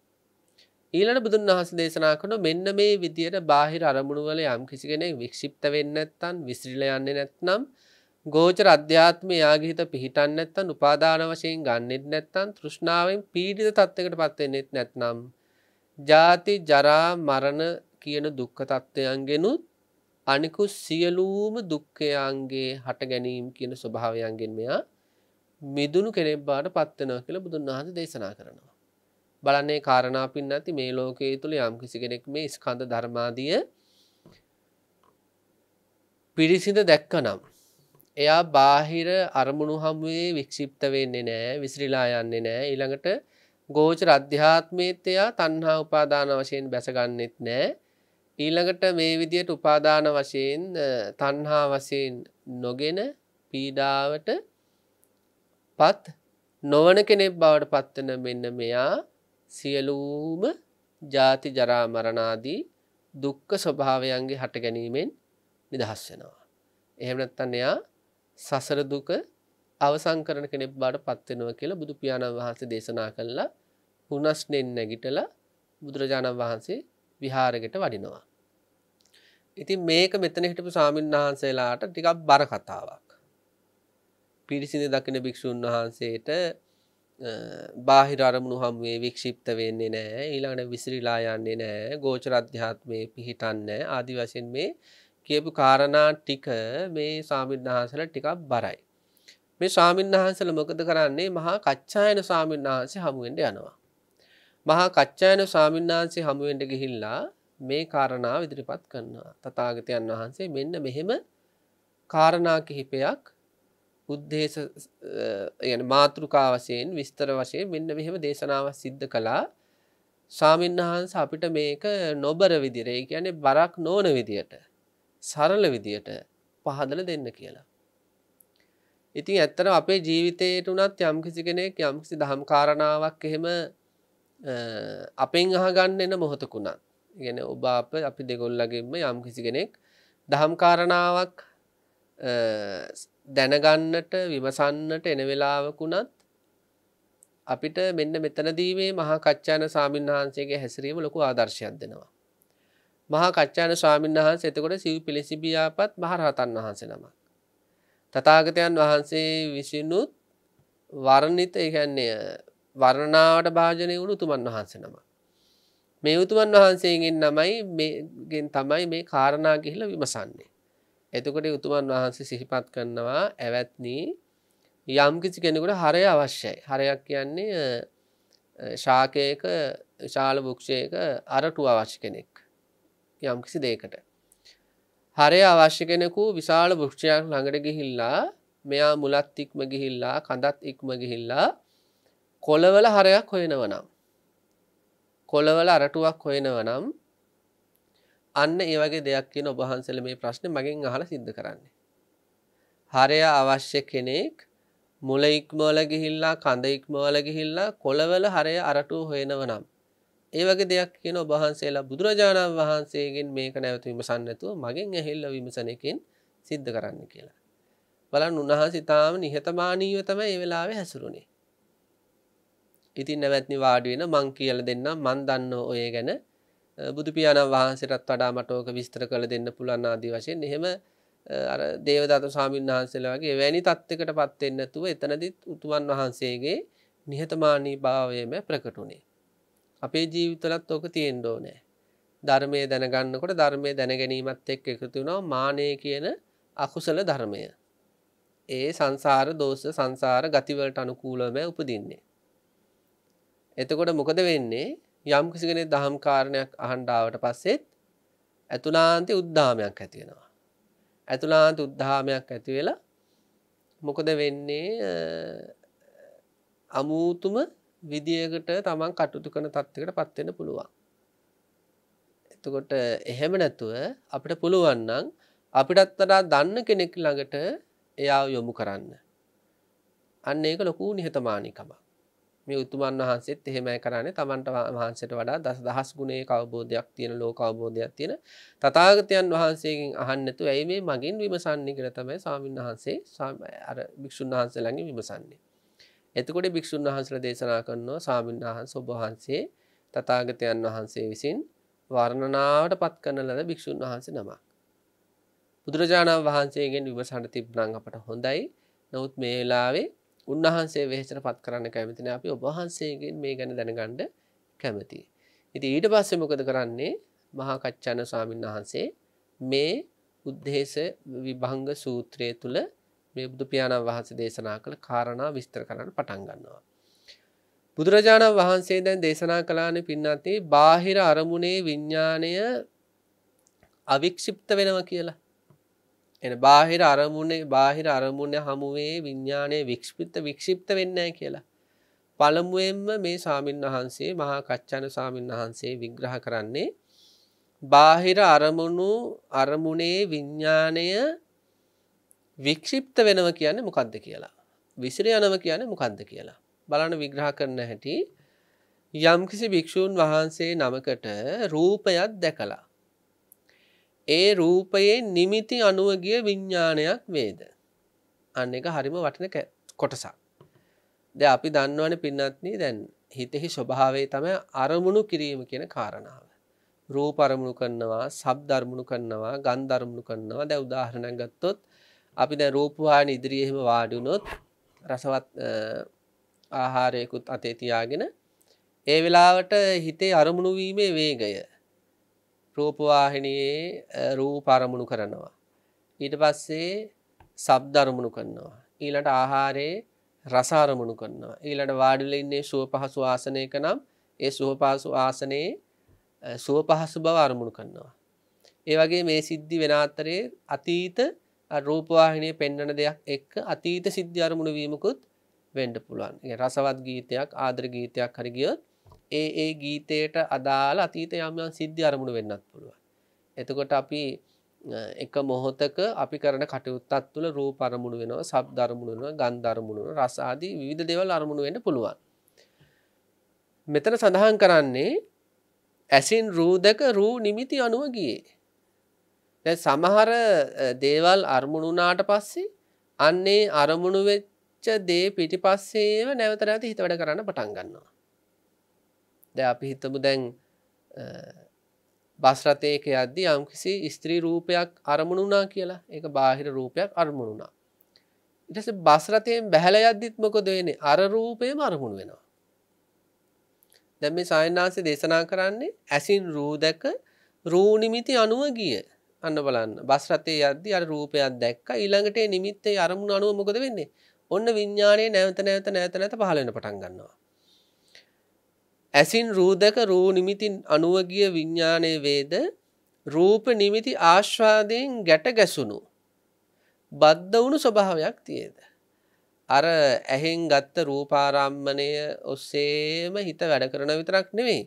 ඊලට බුදුන් වහස දේශනා කොට මෙන්න මේ විදියට බාහිර අරමුණුවල යම් කිසි කෙනෙක් වික්ෂිප්ත වෙන්න ඇත්තන් විසිරිල යන්න නැත්නම් ගෝචර අධ්‍යාත්මය යාගහිත පිහිටන්න ඇත්තන් උපාදාන වශයෙන් ගන්නෙත් නැත්තන් තෘෂ්ණාවෙන් පීඩිත තත්වකට පත්වෙන්නෙත් නැත්නම්. ජාති ජරා මරණ කියන දුක්ඛ තත්ත්වයන්ගෙනුත් අනිකු සියලූම දුක්ඛයන්ගේ හට ගැනීම් කියන ස්වභාවයන්ගෙන් මෙයා මිදුණු කෙනෙක් බවට පත්වෙනවා කියලා බුදුන් වහන්සේ දේශනා කරනවා. බලන්නේ කාරණා පින්නති මේ ලෝකයේ තුළ යම් කිසි කෙනෙක් මේ ස්කන්ධ ධර්මාදිය පිරිසිඳ දැක්කනම් එයා බාහිර අරමුණු හමුවේ වික්ෂිප්ත වෙන්නේ නෑ විසිරිලා යන්නේ නෑ ඊළඟට ගෝචර අධ්‍යාත්මයේත් එයා තණ්හා උපාදාන වශයෙන් බැසගන්නෙත් නෑ ඊළඟට මේ විදියට උපාදාන වශයෙන් තණ්හා වශයෙන් නොගෙන පීඩාවට පත් නොවන කෙනෙක් බවට පත්වන මෙන්න මෙයා සියලූම ජාති ජරා මරණාදී දුක්ඛ ස්වභාවයන්ගේ හට ගැනීමෙන් නිදහස් වෙනවා. එහෙම නැත්නම් එයා සසර දුක අවසන් කරන කෙනෙක් බවට පත් වෙනවා කියලා බුදු පියාණන් වහන්සේ දේශනා කළා. පුනස්නෙන් නැගිටලා බුදුරජාණන් වහන්සේ විහාරයකට වඩිනවා. ඉතින් මේක මෙතන හිටපු ස්වාමීන් වහන්සේලාට ටිකක් බර කතාවක්. පිරිසිඳ දකින භික්ෂුන් වහන්සේට බාහිර අරමුණු හමුවේ වික්ෂිප්ත වෙන්නේ නෑ ඊළඟට විසිරිලා යන්නේ නෑ ගෝචර අධ්‍යාත්මයේ පිහිටන්න ආදි වශයෙන් මේ කියපු කාරණා ටික මේ සාමින්හන්සල ටිකක් බරයි. මේ ශාමින්හන්සල මොකද කරන්නේ මහා කච්ඡායන සාමින්හන්සේ හමුවෙන්ට යනවා. මහා කච්ඡායන සාමින්හන්සේ හමුවෙන්ට ගිහිල්ලා මේ කාරණාව ඉදිරිපත් කරනවා. තථාගතයන් වහන්සේ මෙන්න මෙහෙම කාරණා කිහිපයක් උද්දේශ මාතෘකා වශයෙන් විස්තර වශයෙන් මෙන්න මෙහෙම දේශනාව සිද්ධ කළා ස්වාමීන්වහන්ස අපිට මේක නොබර විදිරේ ගැන බරක් නෝන විදියට සරල විදියට පහදල දෙන්න කියලා. ඉතින් ඇත්තර අපේ ජීවිතයට වනත් යම්කිසි කෙනෙක් යම්කිසි දහම්කාරණාවක් එහෙම අපෙන් අහගන්න එන මොහොතකුණා ගැන ඔබ අප අපි දෙගොල්ලගෙන්ම යම් කිසි කෙනෙක් දහම්කාරණාවක් දැනගන්නට විමසන්නට එන වෙලාවකුණත් අපිට මෙන්න මෙතනදීවේ මහා කච්චාන ස්වාමීන් වහන්සේගේ හැසිරීම ලොකු ආදර්ශයක් දෙනවා. මහා කච්චාන ස්වාමීන් වහන්සේ එතකොට සිව් පිළිසිබියාපත් මහරහතන් වහන්සේ නමක්. තථාගතයන් වහන්සේ විසිනුත් වර්ණිත ඒ කියන්නේ වර්ණනාවට භාජනය වුණු උතුමන් වහන්සේ නමක්. මේ උතුමන් වහන්සේගෙන් තමයි මේගෙන් තමයි මේ කාරණා ගිහිලා විමසන්නේ. එතකොට උතුමන් වහන්සේ සිහිපත් කරනවා ඇවැත්නී යම් කිසි කෙනෙකුට හරය අවශ්‍යයි හරයක් කියන්නේ ශාකයක විශාල භක්ෂයක අරටු අවශ්‍ය කෙනෙක් යම් කිසි දේකට හරය අවශ්‍ය කෙනෙකු විශාල භෘක්ෂයක් ළඟට ගිහිල්ලා මෙයා මුලත් ඉක්ම ගිහිල්ලා කඳත් ඉක්ම ගිහිල්ලා කොළවල හරයක් හොයෙනවනම් කොළවල අරටුවක් හොයෙනවනම් අන්න ඒ වගේ දෙයක් කියන ඔබ වහන්සේලා මේ ප්‍රශ්නේ මගෙන් අහලා සිද්ධ කරන්නේ. හරය අවශ්‍ය කෙනෙක් මුල ඉක්මවල ගිහිල්ලා කඳ ඉක්මවල ගිහිල්ලා කොළවල හරය අරටු හොයනව නම් ඒ වගේ දෙයක් කියන ඔබ වහන්සේලා බුදුරජාණන් වහන්සේගෙන් මේක නැවත විමසන්න නැතුව මගෙන් ඇහිල්ලා විමසන එකෙන් සිද්ධ කරන්න කියලා. බලන්න උන්වහන්සේ තාම නිහතමානීව තමයි මේ වෙලාවේ හැසිරුනේ. ඉතින් නැවැත්නි වාඩි වෙන මං කියලා දෙන්නම් මං දන්නෝ ඔය ගැන බුදුපියාණන් වහන්සේටත් වඩා මටෝක විස්තර කළ දෙන්න පුළන් ආදී වශයෙන් එහෙම දේවදතු සාමීන් වහන්සේලාගේ වැනි තත්ත්කට පත්වෙන්නතුව එතනදිත් උතුමන් වහන්සේගේ නිහතමානී භාවයම ප්‍රකටුණේ. අපේ ජීවිතලත් ඕක තියෙන්ඩෝ නෑ. ධර්මය දැනගන්නකොට ධර්මය දැනගැනීමත් එක් එකතුුණා මානය කියන අකුසල ධර්මය. ඒ සංසාර දෝෂ සංසාර ගතිවලට අනුකූලම උපදින්නේ. එතකොට මොකද වෙන්නේ යම් කිසි කෙනෙක් දහම් කාරණයක් අහන්න ආවට පස්සෙත් ඇතුලාන්ත උද්දාමයක් ඇති වෙනවා. ඇතුලාන්ත උද්දාමයක් ඇති වෙලා මොකද වෙන්නේ අමූතුම විදියකට තමන් කටුතු කරන තත්ත්වකට පත්වෙන පුළුවන්. එතකොට එහෙම නැතුව අපිට පුළුවන්නම් අපිටත් වඩා දන්න කෙනෙක් ළඟට එයා යොමු කරන්න. අන්න ඒක ලොකු නිහතමානිකමක්. මේ උතුමන් වහන්සේත් එහෙමයි කරන්නේ තමන්ට වහන්සේට වඩා දස දහස් ගුණේ අවබෝධයක් තියෙන ලෝක අවබෝධයක් තියෙන තථාගතයන් වහන්සේගෙන් අහන්න නැතුව ඇයි මේ මගෙන් විමසන්නේ කියලා තමයි ස්වාමීන් වහන්සේ අර භික්ෂුන් වහන්සේලාගෙන් විමසන්නේ. එතකොට භික්ෂුන් වහන්සේලා දේශනා කරනවා ස්වාමීන් වහන්සේ ඔබ වහන්සේ තථාගතයන් වහන්සේ විසින් වර්ණනාවට පත් කරන ලද භික්ෂුන් වහන්සේ නමක්. බුදුරජාණන් වහන්සේගෙන් විමසන්න තිබ්බනම් අපට හොඳයි. නමුත් මේ වෙලාවේ උන්වහන්සේ වෙහසට පත් කරන්න කැමතින අපි ඔබහන්සේගෙන් මේ ගැන දැනගණ්ඩ කැමති. ඉති ඊට පස්සේ මොකද කරන්නේ මහාකච්චාන ස්වාමීන් වහන්සේ මේ උද්දේශ විභංග සූත්‍රය තුළ මේ බුදු පියාණන් වහන්සේ දේශනා කළ කාරණා විස්තර කරන්න පටන්ගන්නවා. බුදුරජාණන් වහන්සේ දැන් දේශනා කලාන පින්නති බාහිර අරමුණේ විඤ්ඥානය අවික්ෂිප්ත වෙනව කියලා එන බාහිර අරමුණේ බාහිර අරමුණ හමුවේ විඤ්ඥානය වික්ෂපිත වික්ෂිප්ත වෙන්නෑ කියලා. පළමුුවෙන්ම මේ සාමීන් වහන්සේ මහා කච්චාන සාමීන් වහන්සේ විග්‍රහ කරන්නේ බාහිර අරමුණු අරමුණේ විඤ්ඥානය වික්ෂිප්ත වෙනව කියන්නේ මොකක්ද කියලා. විසිර යනව කියන්නේ මොකක්ද කියලා. බලන විග්‍රහ කරන හැටි යම්කිසි භික්‍ෂූන් වහන්සේ නමකට රූපයත් දැකලා ඒ රූපයේ නිමිති අනුව ගිය විඥානයක් වේද? අන්න එක හරිම වටින කොටසක්. දැන් අපි දන්නවනේ පින්නත්නි දැන් හිතෙහි ස්වභාවය තමයි අරමුණු කිරීම කියන කාරණාව. රූප අරමුණු කරනවා, ශබ්ද අරමුණු කරනවා, ගන්ධ අරමුණු කරනවා. දැන් උදාහරණයක් ගත්තොත් අපි දැන් රූප වාහන ඉදිරියේ එහෙම වාඩි වුණොත් රසවත් ආහාරයකුත් අතේ තියාගෙන ඒ වෙලාවට හිතේ අරමුණු වීමේ වේගය රූපවාහිනයේ රූප අරමුණු කරනවා. ඊට පස්සේ ශබ්ද අරමුණු කරනවා. ඊළඟට ආහාරයේ රස අරමුණු කරනවා. ඊළඟට වාඩිලා ඉන්නේ සුව පහසු ආසනයක නම් ඒ සුව පහසු ආසනයේ සුව පහසු බව අරමුණු කරනවා. ඒ වගේ මේ සිද්ධි වෙන අතරේ අතීත රූපවාහිනියේ පෙන්වන දෙයක් එක්ක අතීත සිද්ධි අරමුණු වීමකුත් වෙන්න පුළුවන්. ඒ රසවත් ගීතයක් ආදර ගීතයක් හරි ගියොත් ඒ ඒ ගීතයට අදාළ අතීත යම්යන් සිද්ධි අරමුණු වෙන්නත් පුළුවන්. එතකොට අපි එක මොහොතක අපි කරන කටයුත්තත් තුළ රූ පරමුණු වෙනව සබ් ධර්මුණ වෙන ගන් ධර්මුණුව රසාදී විධ දෙවල් අරමුණු වෙන්න පුළුවන්. මෙතන සඳහන් කරන්නේ ඇසින් රූදක රූ නිමිති අනුව ගියේ. දැ සමහර දේවල් අරමුණුනාට පස්සේ අන්නේ අරමුණු වෙච්ච දේ පිටිපස්සේම නැවතර ඇති හිතවැඩ කරන්න පටන් ගන්නවා. දැ අපි හිතමු දැන් බස්රථයක අද්දි යම්කිසි ස්ත්‍රී රූපයක් අරමුණුනා කියලා ඒ බාහිර රූපයක් අරමුණුනා ඉටස බස්රතයෙන් බැහල අද්දිත්මක දේනේ අර රූපය අරමුණු වෙනවා දැම මේ සායන්නාන්ස දේශනා කරන්නේ ඇසින් රූදැක රූනිමිති අනුව ගිය අන්න බලන්න බස්රතේ අද්දි අර රූපයක් දැක්ක ඊළඟට නිමිත්තේ අරමුණ අනුව මොකද වෙන්නේ ඔන්න විඤ්ඥානය නැවත නැවත නැත නැත පහලෙන පටන් ගන්නවා ඇසින් රූදක රූ නිමිති අනුව ගිය විඥානයේ වේද රූප නිමිති ආස්වාදයෙන් ගැට ගැසුණු බද්ධ වුණු ස්වභාවයක් තියේද අර ඇහෙන් ගත්ත රූපාරම්මණය ඔස්සේම හිත වැඩ කරන විතරක් නෙවෙයි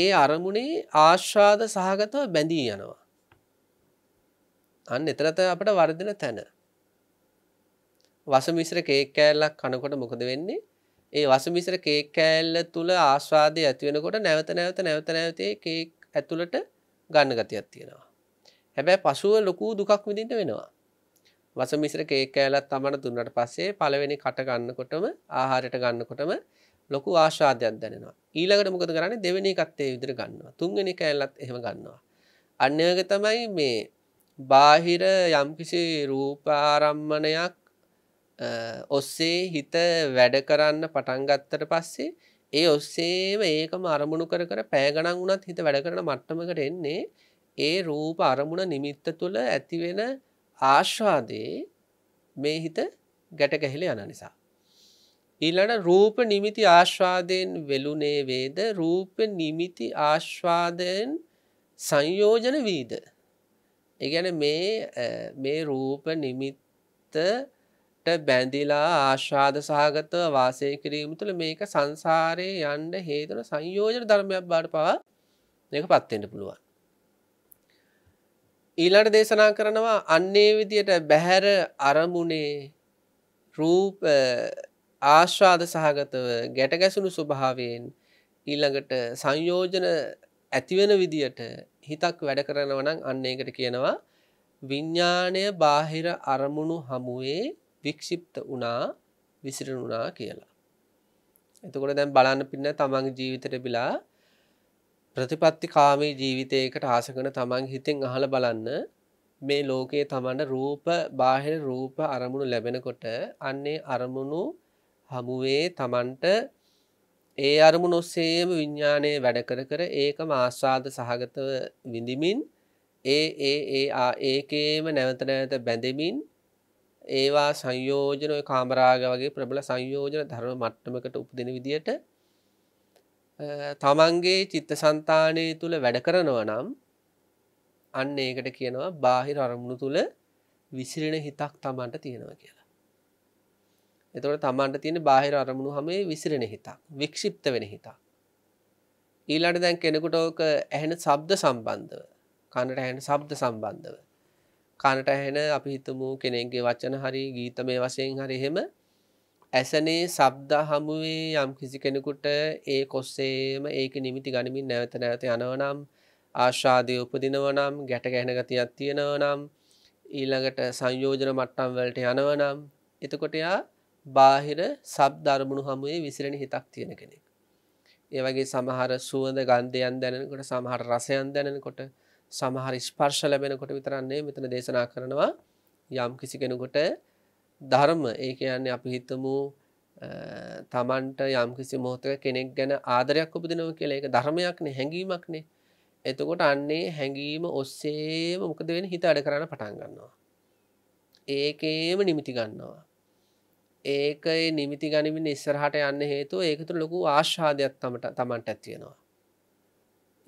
ඒ අරමුණේ ආස්වාද සහගතව බැඳී යනවා අන්න එතනත අපට වර්ධන තැන වස මිශ්‍ර කේක් කෑල්ලක් කනකොට මොකද වෙන්නේ ඒ වසමිසර කේක් කෑල්ල තුළ ආස්වාදය ඇතිවෙනකොට නැවත නැවත නැවත නැවතේ කේක් ඇතුළට ගන්න ගතියක් තියෙනවා. හැබැයි පසුව ලොකු දුකක් විඳින්න වෙනවා. වසමිසර කේක් කෑල්ලත් තමන දුන්නට පස්සේ පළවෙනි කට ගන්නකොටම ආහාරයට ගන්නකොටම ලොකු ආශාදයක් දැනෙනවා. ඊළඟට මොකද කරන්නේ දෙවෙනි එකත් ඒ විදිහට ගන්නවා. තුන්වෙනි කෑල්ලත් එහෙම ගන්නවා. අන්න තමයි මේ බාහිර යම්කිසි රූපාරම්මණයක් ඔස්සේ හිත වැඩ කරන්න පටන්ගත්තට පස්සේ ඒ ඔස්සේම ඒකම අරමුණු කර කර පෑගණන් වුණත් හිත වැඩ කරන මට්ටමකට එන්නේ ඒ රූප අරමුණ නිමිත්ත තුළ ඇතිවෙන ආශ්වාදයේ මේ හිත ගැට ගැහිල යන නිසා. ඊළට රූප නිමිති ආශ්වාදයෙන් වෙලුනේ වේද රූප නිමිති ආශ්වාදයෙන් සංයෝජන වීද. එගැන මේ රූප නිමිත්ත බැඳිලා ආශාද සහගතව වාසය කිරීම තුළ මේක සංසාරයේ යන්ඩ හේතුන සංයෝජන ධර්මයක් බාට පවා දෙක පත්වෙන්ට පුළුවන්. ඊලට දේශනා කරනවා අන්නේ විදියට බැහැර අරමුණේ රූප ආශ්වාද සහගතව ගැට ගැසුණු ස්වභාවයෙන් ඊළඟට සංයෝජන ඇතිවෙන විදියට හිතක් වැඩ කරනවනං අන්න එකට කියනවා විඤ්ඥානය බාහිර අරමුණු හමුවේ වික්ෂිප්ත වුණා විසිරුණා කියලා. එතකොට දැන් බලන්න පින්න තමන් ජීවිතයට බිලා ප්‍රතිපත්තිකාමී ජීවිතයකට ආසකන තමන් හිතෙන් අහලා බලන්න මේ ලෝකයේ තමන්ට රූප බාහිර රූප අරමුණු ලැබෙනකොට අන්නේ අරමුණු හමුවේ තමන්ට ඒ අරමුණ ඔස්සේම විඤ්ඥානය වැඩ කර කර ඒකම ආස්වාද සහගතව විඳමින් ඒ ඒ ඒ ඒකේම නැවත නැවත බැඳමින් ඒවා සංයෝජන කාමරාග වගේ ප්‍රබල සංයෝජන ධර්ම මට්ටමකට උපදින විදියට තමන්ගේ චිත්ත සන්තානය තුළ වැඩ කරනව නම් අන්න ඒකට කියනවා බාහිර අරමුණු තුළ විසිරෙන හිතක් තමන්ට තියෙනවා කියලා. එතවට තමන්ට තියෙන බාහිර අරමුණු හමේ විසිරෙන හිතක් වික්ෂිප්ත වෙන හිතා. ඊළට දැන් කෙනෙකුට ඕක ඇහෙන සබ්ද සම්බන්ධව කණට ඇහෙන සබ්ද සම්බන්ධව කනට ඇහෙන අපි හිතමු කෙනෙක්ගේ වචන හරි ගීත මේ වශයෙන් හරි එහෙම ඇසනේ සබ්ද හමුවේ යම් කිසි කෙනෙකුට ඒ කොස්සේම ඒක නිමිති ගනිමින් නැවත නැවත යනවනම් ආශාදය උපදිනවනම් ගැට ගැහෙන ගතියක් තියෙනවනම් ඊළඟට සංයෝජන මට්ටම් වලට යනවනම් එතකොට යා බාහිර සබ්ද අරමුණු හමුවේ විසිරෙන හිතක් තියෙන කෙනෙක්. ඒ වගේ සමහර සුවඳ ගන්ධයන් දැනෙනකොට සමහර රසයන් දැනෙනකොට සමහර ස්පර්ශ ලැබෙනකොට විතරන්නේ මෙතන දේශනා කරනවා යම් කිසි කෙනකොට ධර්ම ඒ කියන්නේ අපි හිතමු තමන්ට යම් කිසි මොහොතක කෙනෙක් ගැන ආදරයක් උපදිනව කියලා එක ධර්මයක්නේ හැඟීමක්නේ එතකොට අන්නේ හැඟීම ඔස්සේම මොකද වෙන හිත අඩ කරන්න පටන් ගන්නවා ඒකේම නිමිති ගන්නවා ඒකයි නිමිති ගනිමින් ඉස්සරහට යන්න හේතු ඒකතුර ලොකු ආශාදයක් තමට තමන්ට ඇත්තියෙනවා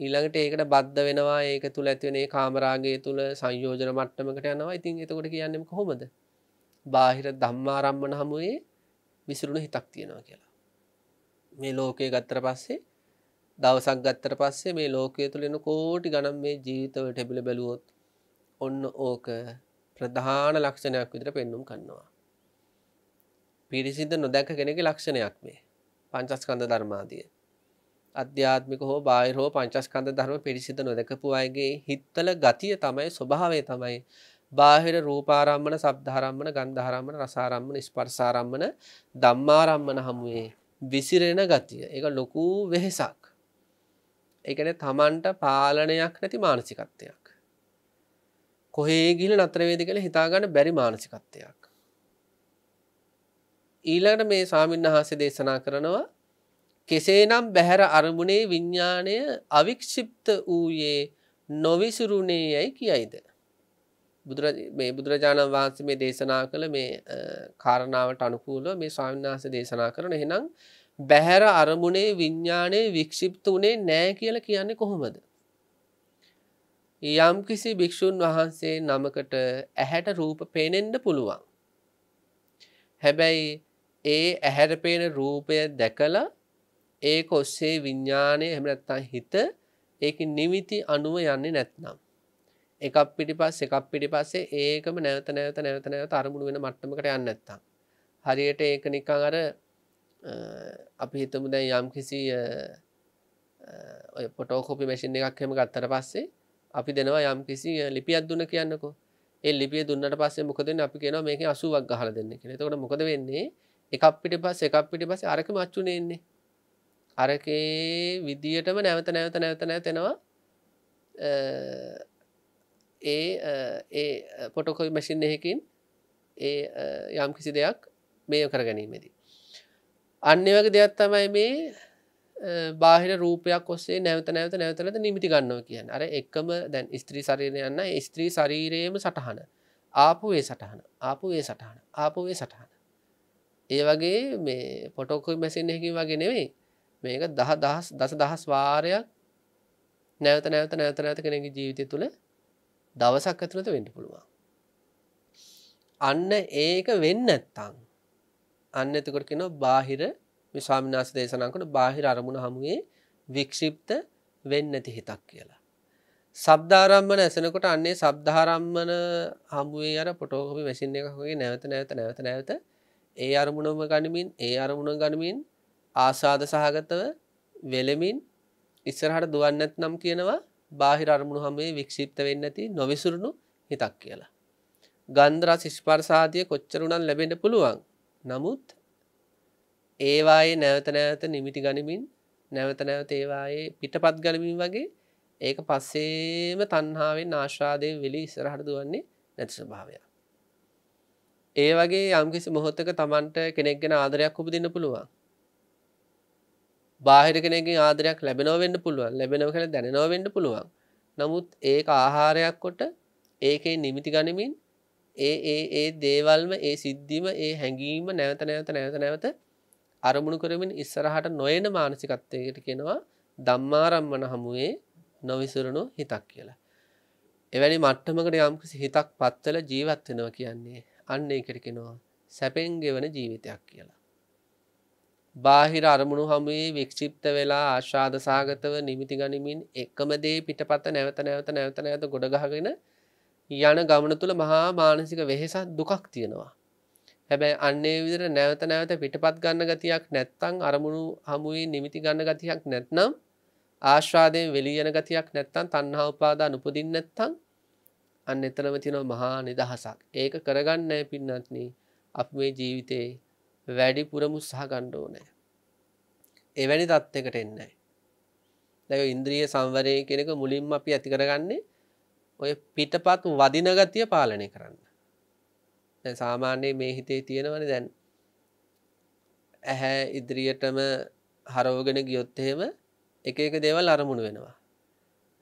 ඊළඟට ඒකට බද්ධ වෙනවා ඒක තුළ ඇතිවනේ කාමරාගේ තුළ සංයෝජන මට්ටමකට යනවා ඉතින් එතකොට කියන්නෙම කොහොමද බාහිර ධම්මාරම්මන හමුවේ විසිරුණු හිතක් තියෙනවා කියලා මේ ලෝකය ගත්තර පස්සේ දවසක් ගත්තර පස්සේ මේ ලෝකය තුළෙන කෝටි ගනම් මේ ජීවිතව ටැබිල බැලුවොත් ඔන්න ඕක ප්‍රධාන ලක්ෂණයක් විදිර පෙන්නුම් කන්නවා පිරිසිද නොදැක කෙනෙක ලක්ෂණයක් මේ පංචස්කන්ධ ධර්මාදිය අධ්‍යාත්මික හෝ බාහිර හෝ පංචස්කන්ධ ධර්ම පිරිසිදු නොදකපු අයගේ හිත්වල ගතිය තමයි ස්වභාවය තමයි බාහිර රූපාරම්මන, ශබ්දාරම්මන, ගන්ධාරම්මන, රසාරම්මන, ස්පර්ශාරම්මන, ධම්මාරම්මන හමුවේ විසිරෙන ගතිය. ඒක ලොකු වෙහෙසක්. ඒ කියන්නේ Tamanට පාලනයක් නැති මානසිකත්වයක්. කොහේ ගිහින් නතර වේද කියලා හිතාගන්න බැරි මානසිකත්වයක්. ඊළඟට මේ ස්වාමීන් වහන්සේ දේශනා කරනවා කෙසේනම් බැහැර අරමුණේ විඤ්ඥානය අවික්ෂිප්ත වූයේ නොවිසුරුණේ යැයි කියයිද. මේ බුදුරජාණන් වහන්සේ මේ දේශනා කළ මේ කාරණාවට අනුකූල මේ ස්වාමින්නාස දේශනා කරන හෙනම් බැහැර අරමුණේ විඤ්ඥානය වික්ෂිප්ත වනේ නෑ කියල කියන්නේ කොහොමද. යම් කිසි භික්‍ෂූන් වහන්සේ නමකට ඇහැට රූප පේනෙන්ඩ පුළුවන්. හැබැයි ඒ ඇහැර පේන රූපය දැකලා ඒක ඔස්සේ විඤ්ඥානය එහෙම නැත්තන් හිත ඒක නිමිති අනුව යන්නේ නැත්නම්. එකක් පිටි පස් එකක් පිටි පස්සේ ඒකම නැවත නැවත නැවත නැවත අරමුණු වෙන මට්ටමකට යන්න නැත්තම්. හරියට ඒක නිකං අර අපි හිතමු දැන් යම් කිසි පොටෝකොපි මැසින් එකක් හෙම ගත්තර පස්සේ අපි දෙනවා යම් කිසි ලිපියත් දුන්න කියන්නකො ඒ ලිපිය දුන්නට පස්සේ මොකදන්න අපි කියෙනවා මේක අසුවක් ගහල දෙන්න කියෙන තකොට මොකද වෙන්නේ එකක් පිටි පස් එකක් පිටි පස අරක මච්චුනේන්නේ අරකේ විදියටම නැවත නැවත නැවත නැතෙනවා ඒ ඒ පොටොකොයි මැසින් එහකින් ඒ යම් කිසි දෙයක් මේ කර ගැනීමේදී. අන්න වගේ දෙයක් තමයි මේ බාහිර රූපයක් ඔස්සේ නැවත නැවත නැවතලද නිමිති ගන්නව කියන අර එක්කම දැන් ස්ත්‍රී සරීරයන්න ස්ත්‍රී ශරීරයම සටහන ආපුේ සටහන ආපුේ සටහන ආපුේ සටහන ඒ වගේ මේ පොටොකොයි මැසින් එහකින් වගේ නෙවෙයි මේක දහ දහස් දස දහස් වාරයක් නැවත නැවත නැවත නැත කෙනගේ ජීවිතය තුළ දවසක් ඇතුළත වෙන්න පුළුවන්. අන්න ඒක වෙන්න ඇත්තං. අන්න එතකොට කෙන බාහිර විශවාමිනාස දේශනකට බාහිර අරමුණ හමුවේ වික්ෂිප්ත වෙන්න ඇති හිතක් කියලා. සබ්ධාරම්මන ඇසනකොට අන්නේ සබ්ධාරම්මන හමුවේ අර පොටෝකපි වැසින්න එකගේ නැවත නැවත නැවත නැවත ඒ අරමුණම ගනිමින් ඒ අරමුණ ගනිමින් ආසාද සහගතව වෙලමින් ඉස්සරහට දුවන්නේ නැත්නම් කියනවා බාහිර අරමුණු හැමේ වික්ෂිප්ත වෙන්නේ නැති නොවිසුරුණු හිතක් කියලා. ගන්ධ රස ස්පර්ශ ආදී කොච්චර උනන් ලැබෙන්න පුළුවන්. නමුත් ඒවායේ නැවත නැවත නිමිති ගනිමින් නැවත නැවත ඒවායේ පිටපත් ගනිමින් වගේ ඒක පස්සේම තණ්හාවෙන් ආශාදයෙන් විලි ඉස්සරහට දුවන්නේ නැති ස්වභාවයක්. ඒ වගේ යම්කිසි මොහොතක Tamanට කෙනෙක් ගැන ආදරයක් උපදින්න පුළුවන්. බාහිර කෙනෙකින් ආදරයක් ලැබෙනව වෙන්න පුළුවන් ලැබෙනව කියලා දැනෙනව වෙන්න පුළුවන්. නමුත් ඒක ආහාරයක් කොට ඒකේ නිමිති ගනිමින් ඒ ඒ ඒ දේවල්ම ඒ සිද්ධියම ඒ හැඟීම නැවත නැවත නැවත නැවත අරමුණු කරමින් ඉස්සරහට නොයන මානසිකත්වයකට කියනවා ධම්මාරම්මන හමුවේ නොවිසුරුණු හිතක් කියලා. එවැනි මට්ටමකට යම්කිසි හිතක් පත්වල ජීවත් වෙනවා කියන්නේ අන්න ඒකට කියනවා සැපෙන් ගෙවන ජීවිතයක් කියලා. බාහිර අරමුණු හමුවේ වික්ෂිප්ත වෙලා ආශාද සාගතව නිමිති ගනිමින් එකම දේ පිටපත නැවත නැවත නැවත නැවත ගොඩගහගෙන යන ගමන තුළ මහා මානසික වෙහෙසක් දුකක් තියෙනවා. හැබැයි අන්නේ විදිහට නැවත නැවත පිටපත් ගන්න ගතියක් නැත්නම් අරමුණු හමුවේ නිමිති ගන්න ගතියක් නැත්නම් ආශාදයෙන් වෙලී යන ගතියක් නැත්නම් තණ්හා උපාදාන උපදින්න නැත්නම් අන්න එතනම තියෙනවා මහා නිදහසක්. ඒක කරගන්න පින්නත්නි අප මේ ජීවිතේ වැඩිපුරම උත්සාහ ගණ්ඩ ඕනෑ. එවැනි තත්ත්වකට එන්නයි. දැක ඉන්ද්‍රිය සංවරය කෙනෙක මුලින්ම අපි ඇති කරගන්නේ ඔය පිටපත් වදිනගතිය පාලනය කරන්න. සාමාන්‍යයේ මේ හිතේ තියෙනවන දැන් ඇහැ ඉදිරියටම හරෝගෙන ගියොත්තහෙම එක එක දේවල් අරමුණු වෙනවා.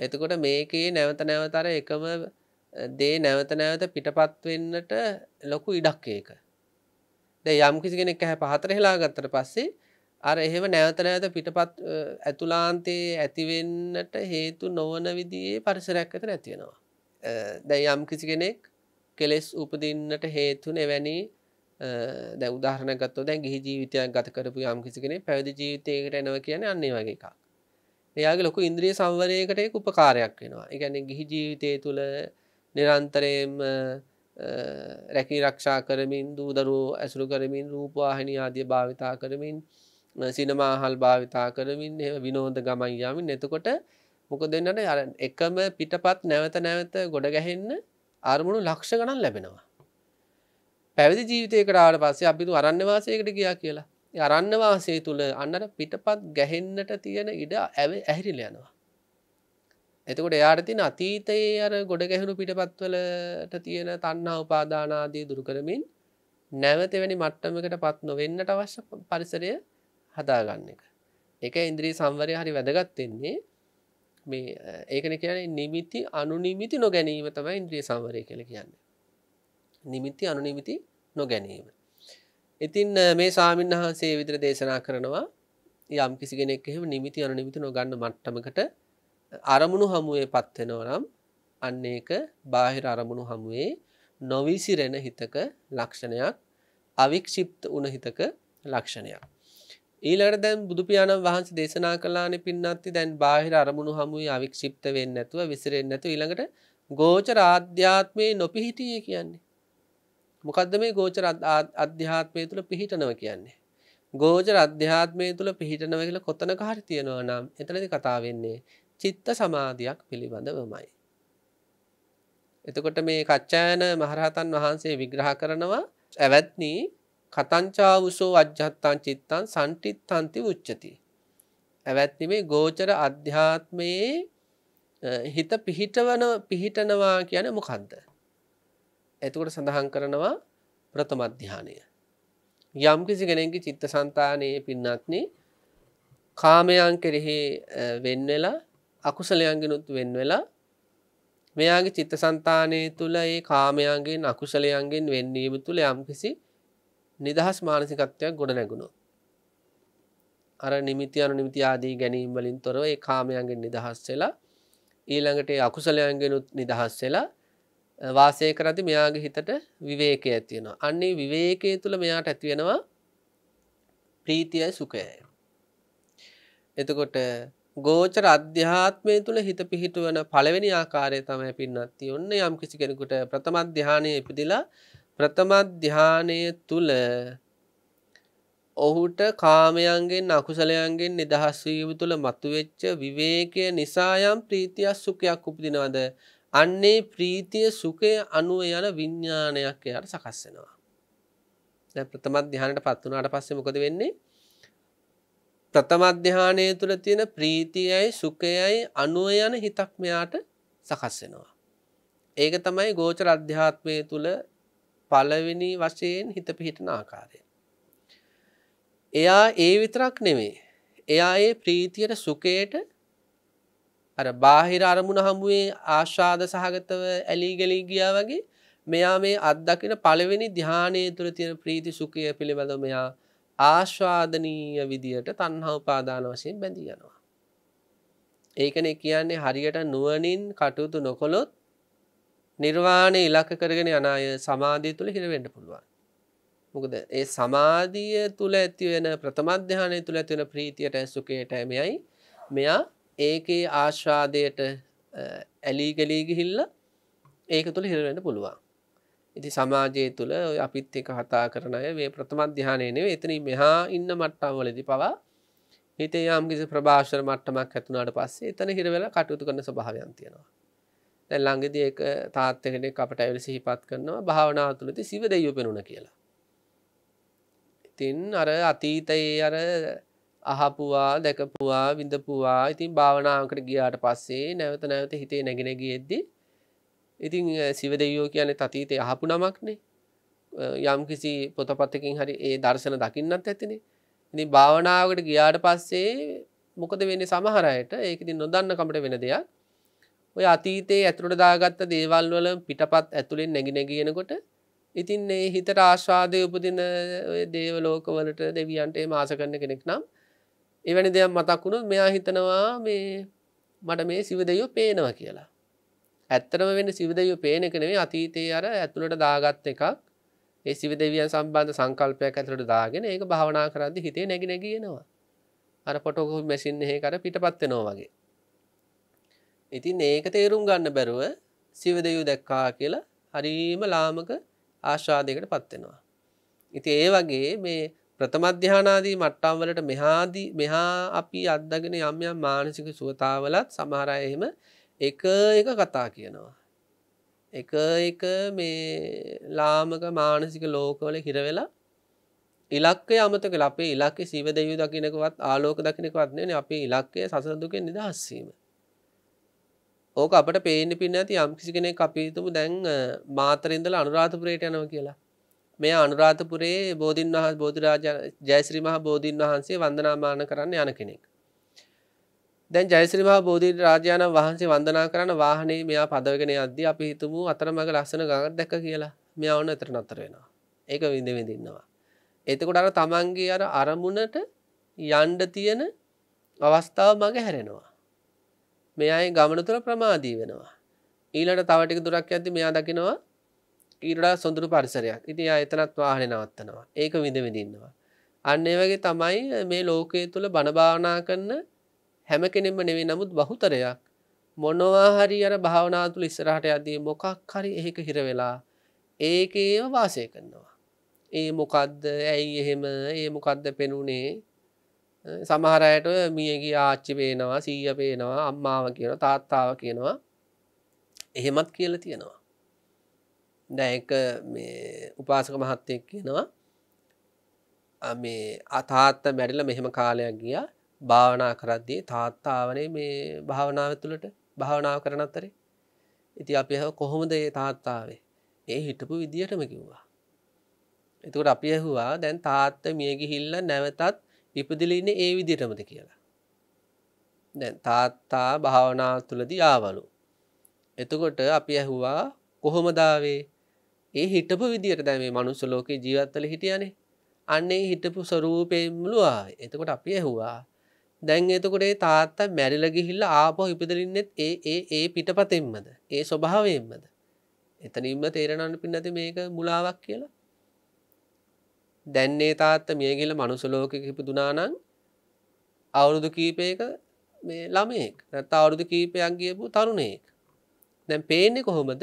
එතකොට මේකේ නැවත නැවතර එකම දේ නැවත නැවත පිටපත්වෙන්නට ලොකු ඉඩක් ඒක. දැ යම් කිසි කෙනෙක් ඇහැ පහතර හෙලා ගත්තට පස්සේ අර එහෙම නැවත නැවත පිටපත් ඇතුලාන්තයේ ඇතිවෙන්නට හේතු නොවන විදියේ පරිසරයක් ඇත නැතිවෙනවා. දැ යම් කිසි කෙනෙක් කෙලෙස් උපදින්නට හේතුන එවැනි දැ උදාහරනගත්ව දැන් ගිහි ජීවිතයක් ගත කරපු යම් කිසි කෙනෙ පැවිදි ජීවිතයකට එනව කියන අන්නේ වගේ එකක්. එයාගේ ලොකු ඉන්ද්‍රිය සංවරයකට උපකාරයක් වෙනවා. එකැන ගිහි ජීවිතය තුළ නිරන්තරයම රැකී රක්ෂා කරමින් දූදරුවෝ ඇසුරු කරමින් රූපවාහිනි ආදිය භාවිතා කරමින් සිනමාහල් භාවිතා කරමින් විනෝද ගමන් යමින් එතකොට මොක දෙන්නට අර එකම පිටපත් නැවත නැවත ගොඩ ගැහෙන්න අරමුණු ලක්ෂ ගණන් ලැබෙනවා. පැවිදි ජීවිතයකටාවට පස්සේ අපිතු අරන්නවාසයකට ගියා කියලා. අරන්නවාසය තුළ අන්නට පිටපත් ගැහෙන්නට තියෙන ඉඩ ඇව ඇහිරිල යනවා. එතකොට එයාට තින අතීතයේ අර ගොඩ ගැහුණු පිටපත්වලට තියෙන තන්නා උපාදානාදී දුරුකරමින් නැවතවැනි මට්ටමකට පත් නොවෙන්නට අවශ්‍ය පරිසරය හදාගන්න එක. එක ඉන්ද්‍රී සම්වරය හරි වැදගත්වෙන්නේ මේ ඒකන කියන්නේ නිමිති අනුනිමිති නොගැනීම තමයි ඉන්ද්‍රී සම්වරය කළ කියන්න. නිමිති අනුනිමිති නොගැනීම. ඉතින් මේ සාමීන් වහන්සේ විදිර දේශනා කරනවා යම් කිසි කෙනෙක් එහෙම නිමිති අනුනිමිති නොගන්න මට්ටමකට අරමුණු හමුවේ පත්වෙනව නම් අන්න ඒක බාහිර අරමුණු හමුවේ නොවිසිරෙන හිතක ලක්ෂණයක් අවික්ෂිප්ත උන හිතක ලක්ෂණයක්. ඊළඟට දැන් බුදු පියාණන් වහන්සේ දේශනා කළානේ පින්නත්ති දැන් බාහිර අරමුණු හමුවේ අවික්ෂිප්ත වෙන්නේ නැතුව විසිරෙන්නේ නැතුව ඊළඟට ගෝචර ආධ්‍යාත්මේ නොපිහිටියේ කියන්නේ. මොකද්ද මේ ගෝචර අධ්‍යාත්මය තුල පිහිටනවා කියන්නේ. ගෝචර අධ්‍යාත්මය තුල පිහිටනවා කියලා කොතනක හරි තියෙනවා නම් එතනදී කතා වෙන්නේ චිත්ත සමාධියක් පිළිබඳවමයි. එතකොට මේ කච්චායන මහරහතන් වහන්සේ විග්‍රහ කරනවා ඇවැත්නි කතංචාවුසෝ අජ්ජත්තං චිත්තං සම්ටිත්තන්ති උච්චති. ඇවැත්නි මේ ගෝචර අධ්‍යාත්මයේ හිත පිහිටවන පිහිටනවා කියන්නේ මොකද්ද? එතකොට සඳහන් කරනවා ප්‍රථම ධානය. යම් කිසි කෙනෙකුගේ චිත්තසංතානයේ පින්නත්නි කාමයන් කෙරෙහි වෙන් වෙලා අකුසලයන්ගෙනුත් වෙන් වෙලා මෙයාගේ චිත්ත සන්තානය තුළ ඒ කාමයන්ගෙන් අකුසලයන්ගෙන් වෙන්නීම තුළ යම්කිසි නිදහස් මානසිකත්වයක් ගොඩ නැගුණු. අර නිමිති අනු නිමිති ආදී ගැනීම් වලින් තොරව ඒ කාමයන්ගෙන් නිදහස් වෙලා ඊළඟට අකුසලයන්ගෙනුත් නිදහස් වෙලා වාසය කරති මෙයාගේ හිතට විවේකය ඇතියෙනවා. අන්නේ විවේකය තුළ මෙයාට ඇතිවෙනවා ප්‍රීතියයි සුකයයි. එතකොට ගෝචර අධ්‍යාත්මය තුළ හිත පිහිටුවන පළවෙනි ආකාරය තමයි පින්නත්ති ඔන්න යම් කිසි කෙනෙකුට ප්‍රථමධ්‍යානය ඉපදිලා ප්‍රථමධ්‍යානය තුළ ඔහුට කාමයන්ගෙන් අකුසලයන්ගෙන් නිදහස්වීම තුළ මතුවෙච්ච විවේකය නිසායම් ප්‍රීතියක් සුඛයක් උපදිනවද අන්නේ ප්‍රීතිය සුඛය අනුව යන විඤ්ඥානයක් එයට සකස්සෙනවා. ප්‍රථමත් දිහනට පත් වනාට පස්සේ මොකද වෙන්නේ ප්‍රථම අධ්‍යානය තුළ තියෙන ප්‍රීතියයි සුඛයයි අනුව යන හිතක් මෙයාට සකස් වෙනවා. ඒක තමයි ගෝචර අධ්‍යාත්මය තුළ පළවෙනි වශයෙන් හිත පිහිටන ආකාරය. එයා ඒ විතරක් නෙමේ. එයා ඒ ප්‍රීතියට සුඛයට අර බාහිර අරමුණ හමුවේ ආශාද සහගතව ඇලී ගලී ගියා වගේ මෙයා මේ අත්දකින පළවෙනි ධානයේ තුල තියෙන ප්‍රීති සුඛය පිළිබඳව මෙයා ආශ්වාදනීය විදියට තන්හා උපාදාන වශයෙන් බැඳී යනවා. ඒකනේ කියන්නේ හරියට නුවණින් කටයුතු නොකොළොත් නිර්වාණය ඉලක්ක කරගෙන යන අය සමාධිය තුල හිර වෙන්න පුළුවන්. මොකද ඒ සමාධිය තුල ඇති වෙන ප්‍රථම ධානය තුල ඇති වෙන ප්‍රීතියට සුඛයට එමෙයි මෙයා ඒකේ ආශාදයට ඇලී ගලී ගිහිල්ලා ඒක තුල හිර වෙන්න පුළුවන්. ඉති සමාජය තුළ අපිත් එක හතා කරන අය මේ ප්‍රථම අධ්‍යානයනව එතන මෙහා ඉන්න මට්ටම්වලදි පවා හිතේ යාම්ගිසි ප්‍රභාෂර මට්ටමක් ඇතුනාට පස්සේ එතන හිරවෙල කටයුතු කරන ස්භාවයන් තියෙනවා දැ ලංගෙද ඒක තාත්තකෙනෙක් අපට ඇවල සිහිපත් කරනවා භාවනා තුළති සිව දෙයෝ පෙනුණ කියලා ඉතින් අර අතීතයේ අර අහපුවා දැකපුවා විඳපුවා ඉතින් භාවනාවකට ගියාට පස්සේ නැවත නැවත හිතේ නැගෙනගියෙද්දී ඉතින් සිව දෙවියෝ කියන තතීතය අහපු නමක්නේ යම් කිසි පොතපත්තකින් හරි ඒ දර්ශන දකින්නත් ඇතිනේ ඉනි භාවනාවට ගියාට පස්සේ මොකද වෙන්න සමහරයට ඒකති නොදන්න කමට වෙන දෙයක් ඔය අතීතයේ ඇතුළට දාගත්ත දේවල් වල පිටපත් ඇතුළෙන් නැගිනැගෙනකොට ඉතින් ඒ හිතට ආශවාදය උපදින දේව ලෝකවලට දෙවියන්ටේ මාස කරන කෙනෙක් නම් එවැනි දෙයක් මතක් වුණු මෙයා හිතනවා මේ මට මේ සිව දෙයෝ පේනවා කියලා ඇත්තටම වෙන සිවිදවිය පේන එක නෙවෙයි අතීතයේ අර ඇතුළට දාගත් එකක් ඒ සිවිදවියන් සම්බන්ධ සංකල්පයක් ඇතුළට දාගෙන ඒක භාවනා කරද්දී හිතේ නැగి නැగి එනවා. අර ෆොටෝකෝපි මැෂින් එකේ කර පිටපත් වෙනවා වගේ. ඉතින් ඒක තේරුම් ගන්න බැරුව සිවිදවිය දැක්කා කියලා හරීම ලාමක ආශාදයකට පත් වෙනවා. ඉතින් ඒ වගේ මේ ප්‍රථම ධානාදී මට්ටම් වලට මෙහාදී මෙහා අපි අත්දගෙන යම් යම් මානසික සුවතාවලත් සමහර අය එහෙම එක එක කතා කියනවා එක එක මේ ලාමක මානසික ලෝකවල හිරවෙලා ඉලක්කය අමතක ලපේ ඉලක්කෙ සිව දෙයු දකිනකවත් ආලෝක දකිනකවත්නන අපේ ඉලක්කය සසදුකෙන් නිදහස්සීම ඕක අපට පේන පින්න ඇති යම්කිසි කෙනෙක් අපිතුමු දැන් මාතරින්දල අනුරාධපුරයට යනව කියලා මේ අනුරාධපුරේ බෝධීන් වහ බෝධරාජ ජයශ්‍රී මහ බෝධීන් වහන්සේ වන්දනාමාන කරන්න යන කෙනෙක් දැන් ජයසිරි මහා බෝධීන් රාජාණන් වහන්සේ වන්දනා කරන වාහනේ මෙයා පදවගෙන යද්දී අපි හිතමු අතරමඟ ලස්සන ගඟක් දැක්ක කියලා මෙයා ඔන්න එතර නතර වෙනවා. ඒක විඳ විඳින්නවා. එතකොට අර තමන්ගේ අර අරමුණට යන්න තියෙන අවස්ථාව මගේ හැරෙනවා. මෙයයි ගමන තුළ ප්‍රමාදී වෙනවා. ඊළට තවටික දුරක් ඇති මෙයා දකිනවා ඊරඩා සොඳුරු පරිසරයක් ඉති එතනත් වාහන නවත්තනවා ඒක විඳ විඳන්නවා. අන්න ඒ වගේ තමයි මේ ලෝකයේ තුළ බණභාවනා කරන්න හැම කෙනෙම නෙවේ නමුත් බහුතරයක් මොනවා හරි අර භාවනාතුළ ඉස්සරහට යදී මොකක් හරි ඒක හිරවෙලා ඒක ඒව වාසය කරනවා. ඒ මොකක්ද ඇයි එහෙම ඒ මොකක්ද පෙනුනේ සමහරයට මියගේ ආච්චි පේනවා සීය පේනවා අම්මාව කියන තාත්තාව කියනවා එහෙමත් කියල තියෙනවා. දැක උපාසක මහත්තයක් කියනවා මේ අතාත්ත මැඩිල මෙහෙම කාලයක් ගියා භාවනා කරද්දී තාත්තාවනේ මේ භාවනාව තුළට භාවනාව කරන අත්තරේ ඉති අපි හ කොහොමද ඒ තාත්තාවේ ඒ හිටපු විදිහටම කිව්වා එතුකට අපි ඇහුවා දැන් තාත්ත මියගිහිල්ල නැවතත් ඉපදිලින්න ඒ විදිටමද කියලා දැන් තාත්තා භාවනා තුළදී ආවලු එතකොට අපි ඇහුවා කොහොමදාවේ ඒ හිටපු විදිට දැමේ මනුස්සලෝකේ ජීවත්තල හිටියනේ අන්නේ හිටපු ස්වරූපයම්ලුවා එතකොට අපි ඇහුවා දැන් එතකොට ඒ තාත්තා මැරිලා ගිහිල්ලා ආපහු ඉපදෙලින්නෙත් ඒ ඒ ඒ පිටපතෙන්මද ඒ ස්වභාවයෙන්මද එතනින්ම තේරෙනවන්න පින්නති මේක මුලාවක් කියලා දැන්නේ තාත්තා මිය ගිහිල්ලා මනුස්ස ලෝකෙක ඉපදුනා නම් අවුරුදු කීපයක මේ ළමයෙක් නැත්නම් අවුරුදු කීපයක් ගියපු තරුණයෙක් දැන් පේන්නේ කොහොමද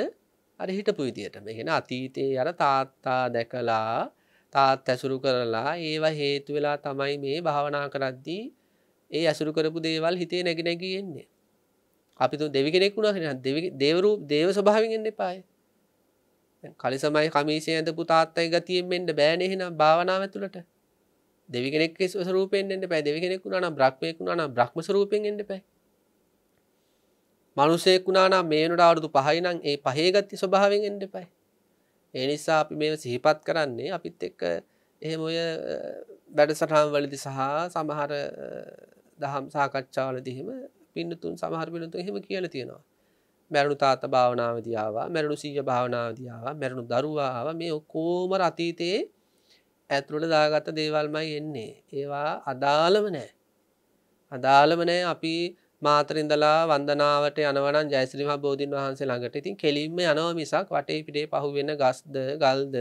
අර හිටපු විදියටම. ඒ කියන්නේ අතීතයේ අර තාත්තා දැකලා තාත් ඇසුරු කරලා ඒව හේතු වෙලා තමයි මේ භාවනා කරද්දී ඒ ඇසුරු කරපු දේවල් හිතේ නැගෙනැකි එන්නේ අපි දෙවි කෙනෙක් වුණා කෙන දෙවරු දේව ස්වභාවෙන් එන්න එපාය කලි සමයි කමීසය ඇඳපු තාත්තයි ගතියෙන් මෙන්න බෑන එහෙනම් භාවනාව ඇතුළට දෙවි කෙනෙක් ස්වරූපයෙන් එන්න පැ දෙවි කෙනෙක් වුණා නම් බ්‍රහ්මයෙක් වුණා නම් බ්‍රහ්ම ස්වරූපයෙන් එන්න එපා මනුස්සයෙක් වුණා නම් මේ වෙනකොට අවුරුදු 5යි නම් ඒ පහේ ගති ස්වභාවයෙන් එන්න එපා ඒ නිසා අපි මේව සිහිපත් කරන්නේ අපිත් එක්ක එහෙම ඔය වැඩසටහන් වලදී සහ සමහර දහම් සාකච්ඡාවල දිහෙම පින්නතුන් සමහර පිළතු එහෙම කියල තියෙනවා මැරණු තාත භාවනාවදියාව මැරණු සීජ භාවනාවදියාව මැරණු දරුවාව මේ ඔක්කෝම රතීතයේ ඇතුළට දාගත්ත දේවල්මයි එන්නේ ඒවා අදාළම නෑ අදාළමනෑ අපි මාතරින්දලා වන්දනාවට යනවන ජයසිරිම බෝධීන් වහන්සේ ළඟට ඉතින් කෙලින්ම යනව මිසක් වටේ පිටේ පහුවෙන ගස්ද ගල්ද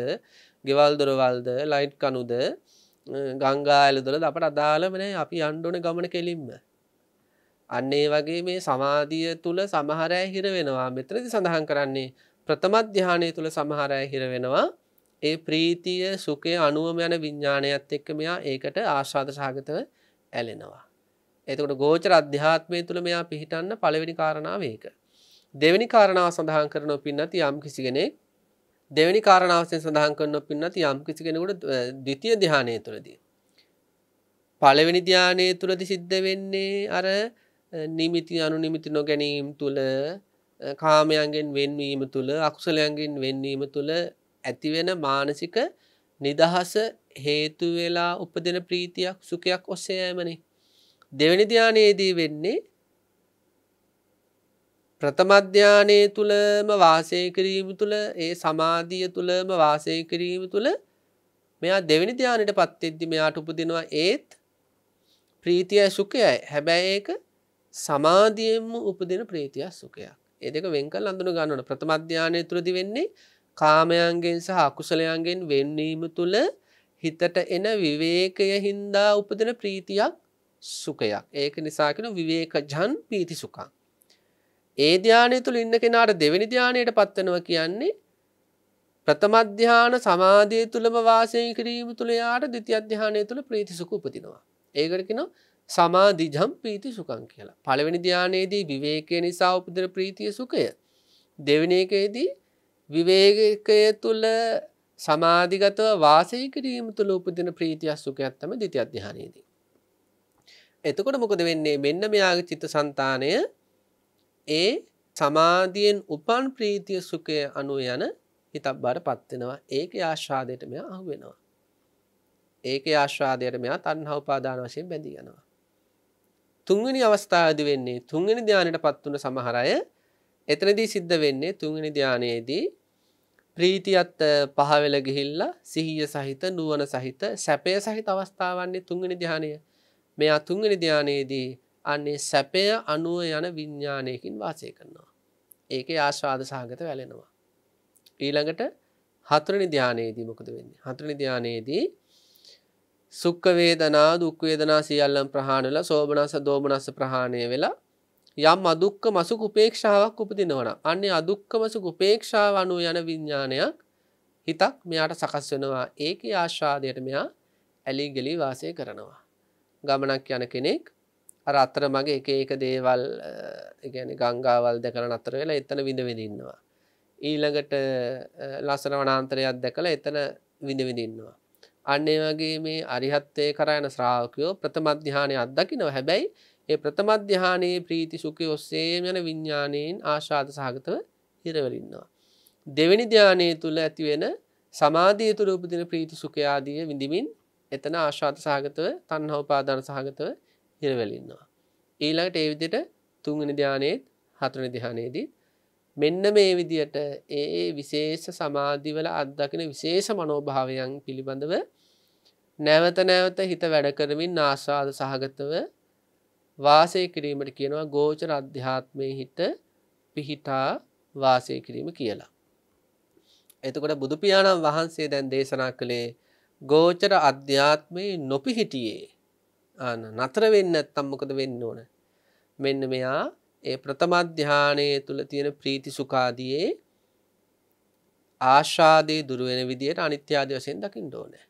ගෙවල් දොරවල්ද ලයිට් කනුද ගංගාඇල තුළ අපට අදාළමනේ අපි අන්ඩුවන ගමන කෙලින්ම අන්නේ වගේ මේ සමාධිය තුළ සමහරය හිර වෙනවා මෙතරදි සඳහන් කරන්නේ ප්‍රථමධ්‍යානය තුළ සමහරය හිර වෙනවා ඒ ප්‍රීතිය සුකය අනුවම යන විඤ්ඥානයත් එක්ක මෙයා ඒකට ආශාද සාගතව ඇලෙනවා. එතකට ගෝචර අධ්‍යාත්මය තුළ මෙයා පිහිටන්න පළවෙනි කාරණාව ඒක. දෙවැනි කාරණාව සඳහන් කරන පින්නති යම් කිසිගෙනෙක් දෙවැනි කාරණාවසෙන් සඳහන් කරන පින්නති යම් කිසි කෙනෙකුට ද්විතිය ධානය තුළදී. පළවෙනි ධානය තුළදි සිද්ධ වෙන්නේ අර නිමිති අනුනිමිති නොගැනීම් තුළ කාමයන්ගෙන් වෙන්වීම තුළ අකුසලයන්ගෙන් වෙන්වීම තුළ ඇතිවෙන මානසික නිදහස හේතු වෙලා උපදින ප්‍රීතියක් සුඛයක් ඔස්සේ යෑමනේ. දෙවැනි ධානයේදී වෙන්නේ ප්‍රථමධ්‍යානය තුළම වාසය කිරීම තුළ ඒ සමාධිය තුළම වාසය කිරීම තුළ මෙයා දෙවිනි ධ්‍යානයට පත්තෙද්දි මෙයාට උපදිනවා ඒත් ප්‍රීතිය සුඛයයි. හැබැයි ඒක සමාධියෙන්ම උපදින ප්‍රීතිය සුඛයක්. ඒ දෙක වෙන් කරලා අඳුන ගන්න ඕන. ප්‍රථම ධානය තුලදී වෙන්නේ කාමයන්ගෙන් සහ අකුසලයන්ගෙන් වෙන්වීම තුල හිතට එන විවේකය හින්දා උපදින ප්‍රීතියක් සුඛයක්. ඒක නිසා කියන විවේකජන් ප්‍රීති සුඛං. ඒ ධානය තුළ ඉන්න කෙනාට දෙවෙනි ධානයට පත්වෙනවා කියන්නේ ප්‍රථම ධාන සමාධිය තුළම වාසය කිරීම තුළ යාට දෙති අධ්‍යානය තුළ ප්‍රීති සුඛ උපදිනවා. ඒකට කියනවා සමාධිජම් ප්‍රීති සුඛං කියලා. පළවෙනි ධානයේදී විවේකයේ නිසා උපදින ප්‍රීතිය සුඛය. දෙවෙනි එකේදී විවේකයේ තුල සමාධිගතව වාසය කිරීම තුළ උපදින ප්‍රීතිය සුඛයක් තමයි ද්විතිය ධානයේදී. එතකොට මොකද වෙන්නේ? මෙන්න මෙයාගේ චිත්තසංතානය ඒ සමාධියෙන් උපන් ප්‍රීතිය සුඛය අනුව යන හිතක් බාට පත්වෙනවා ඒක ආශ්වාදයට මෙ අහු වෙනවා. ඒක ආශ්වාදයට මෙයා තන්හා උපාදාන වශයෙන් බැඳීගෙනවා. තුන්වනි අවස්ථාද වෙන්නේ තුන්ගනි ධ්‍යානයට පත් වන සමහරය එතනදී සිද්ධ වෙන්නේ තුන්ගනි ධ්‍යානයේදී ප්‍රීතියත් පහවෙල ගිහිල්ලා සිහිය සහිත නුවන සහිත සැපය සහිත අවස්ථාවන්නේ තුන්ගනි ධ්‍යානය මෙයා තුන්ගනි ධ්‍යානයේදී අන්නේ සැපය අනුව යන විඤ්ඥානයකින් වාසය කරනවා. ඒක ආශ්වාද සහගත වැලෙනවා. ඊළඟට හතරනි ධ්‍යානයේදී මොකද වෙන්නේ හතරනි ධ්‍යානයේදී සුක්කවේදනා දුක්වේදනා සියල්ලම් ප්‍රහාණල සෝභනස දෝමනස්ස ප්‍රහාණය වෙලා යම් අදුක්ක මසුක උපේක්ෂාවක් උපදිනවන අන්නේ අදුක්ක මසුක උපේක්ෂාව අනුව යන විඤ්ඥානයක් හිතක් මෙයාට සකස් වෙනවා ඒක ආශ්වාදයට මෙයා ඇලිගෙලි වාසය කරනවා. ගමනක් යන කෙනෙක් අර අත්තර මගේ එක ඒක දේවල් ගැන ගංගාවල් දැකල නත්තර වෙලා එතන විඳවිඳන්නවා. ඊළඟට ලස්සන වනාන්තරයක් දැකළ එතන විඳවිඳන්නවා. අන්නේ වගේ මේ අරිහත්තය කරයන ශ්‍රාවකයෝ ප්‍රථමධ්‍යානය අත්දකි නො හැබැයි ඒ ප්‍රථමධ්‍යානයේ ප්‍රීති සුඛය ඔස්සේම යන විඤ්ඥානයෙන් ආශාද සහගතව හිරවලින්නවා. දෙවැනි ධ්‍යානය තුළ ඇතිවෙන සමාධිය තුළ උපදින ප්‍රීති සුඛයාදිය විඳමින් එතන ආශාත සහගතව තන්හවපාදාන සහගතව නිරවැලන්නවා. ඊළඟට ඒ විදිට තුන්ගනි ධ්‍යානයේත් හතුරන දිහානයේදී මෙන්න මේ විදියට ඒ විශේෂ සමාධිවල අත්දකින විශේෂ මනෝභාවයන් පිළිබඳව නැවත නැවත හිත වැඩ කරමින් ආස්වාද සහගතව වාසය කිරීමට කියනවා ගෝචර අධ්‍යාත්මය හිත පිහිටා වාසය කිරීම කියලා. එතකොට බුදුපියාණන් වහන්සේ දැන් දේශනා කළේ ගෝචර අධ්‍යාත්මයේ නොපිහිටියේ නතර වෙන්න ඇත්තම් මොකද වෙන්න ඕන මෙන්න මෙයා ඒ ප්‍රථමධ්‍යානය තුළ තියෙන ප්‍රීති සුකාදයේ ආශාදය දුරුවෙන විදියට අනිත්‍යාද වසයෙන් දකිින් ඕනෑ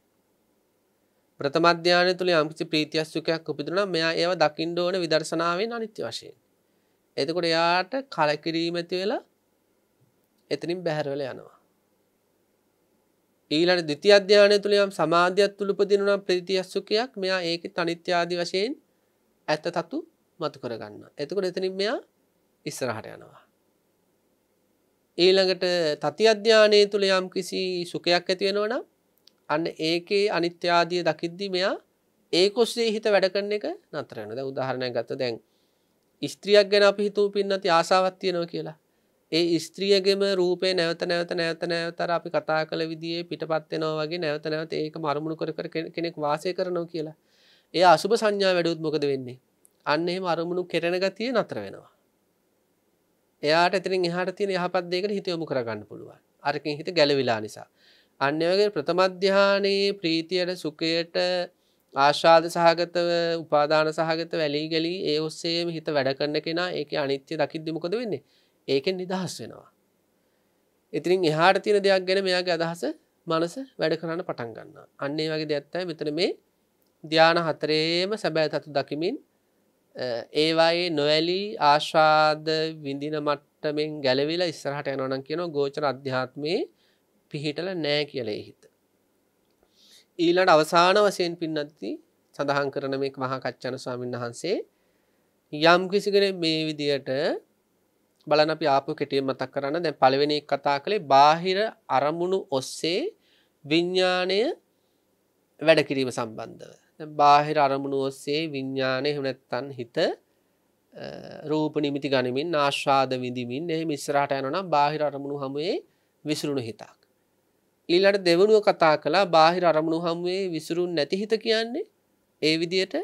ප්‍රථමධ්‍යාන තුළ යම්කිසි ප්‍රීතියස්සුකයක් උපිදුන මෙයා ඒව දකිින් ඕන විදර්ශනාවෙන් අනිත්‍ය වශයෙන් එතකොට එයාට කලකිරීමති වෙලා එතනින් බැහැරවල යනවා ඊළඟ ද්විතිය අධ්‍යානය තුළ යම් සමාධියක් තුළ උපදින නම් ප්‍රීතිය සුඛයක් මෙයා ඒකේ තනිත්‍ය ආදී වශයෙන් ඇත තතු මතු කර ගන්නවා. එතකොට එතනින් මෙයා ඉස්සරහට යනවා. ඊළඟට තති අධ්‍යානයේ තුල යම් කිසි සුඛයක් ඇති වෙනවා නම් අන්න ඒකේ අනිත්‍ය ආදී දකිද්දි මෙයා ඒක ඔස්සේ හිත වැඩ කරන එක නතර වෙනවා. දැන් උදාහරණයක් ගත්තොත් දැන් ස්ත්‍රියක් ගැන අපි හිතුව පින්නති ආසාවක් තියෙනවා කියලා. ඒ ස්ත්‍රියගෙම රූපේ නැවත නැවත නැවත නැවතර අපි කතා කළ විදිේ පිටපත්වෙනවා වගේ නැවත නැවත ඒක මරමුණු කර කෙනෙක් වාසය කරනව කියලා. ඒ අසුභ සංඥා වැඩුත් මොකද වෙන්නේ. අන්න එහෙම අරමුණු කෙරෙන ගතිය නතර වෙනවා. එයාට ඇතිරින් එහට තියෙන යහපත් දෙකට හිත යොමු කරගන්න පුළුවන් අරකින් හිත ගැලවිලා නිසා. අන්න වගේ ප්‍රථමධ්‍යානයේ ප්‍රීතියට සුකයට ආශාද සහගතව උපාදාන සහගත වැලි ගලී ඒ ඔස්සේම හිත වැඩ කරන්න කෙනා ඒක අනිත්‍ය දකිද්දිමකොද වෙන්නේ ඒකෙන් නිදහස් වෙනවා. ඉතිරින් එහාට තියෙන දෙයක් ගැන මෙයාගේ අදහස මනස වැඩ කරන්න පටන් ගන්න. අන්නේ වගේ දෙයක්ත්තයි මෙතන මේ ධ්‍යාන හතරේම සැබෑ තතු දකිමින් ඒවායේ නොවැලී ආශාද විඳින මට්ටමෙන් ගැලවෙලා ඉස්සරහට යනොනන් කියන ගෝචර අධ්‍යාත්මයේ පිහිටල නෑ කියලේ හිත. ඊලට අවසාන වසයෙන් පින්නත්ති සඳහන් කරන මේ මහා කච්චන ස්වාමීන් වහන්සේ යම් කිසිකර මේ විදියට බලන අපි ආපු කෙටිය මතක් කරන්න දැන් පළවෙනි කතා කළේ බාහිර අරමුණු ඔස්සේ විඤ්ඥානය වැඩ කිරීම සම්බන්ධව බාහිර අරමුණු ඔස්සේ විඤ්ඥානය හෙනැත්තන් හිත රූප නිමිති ගනිමින් ආශාද විඳමින් එහි මිස්රාට යනනම් බාහිර අරමුණු හමුවේ විසුරුණු හිතක්. ඊලට දෙවනුව කතා කලා බාහිර අරමුණු හමුවේ විසුරුන් නැති හිත කියන්නේ ඒ විදියට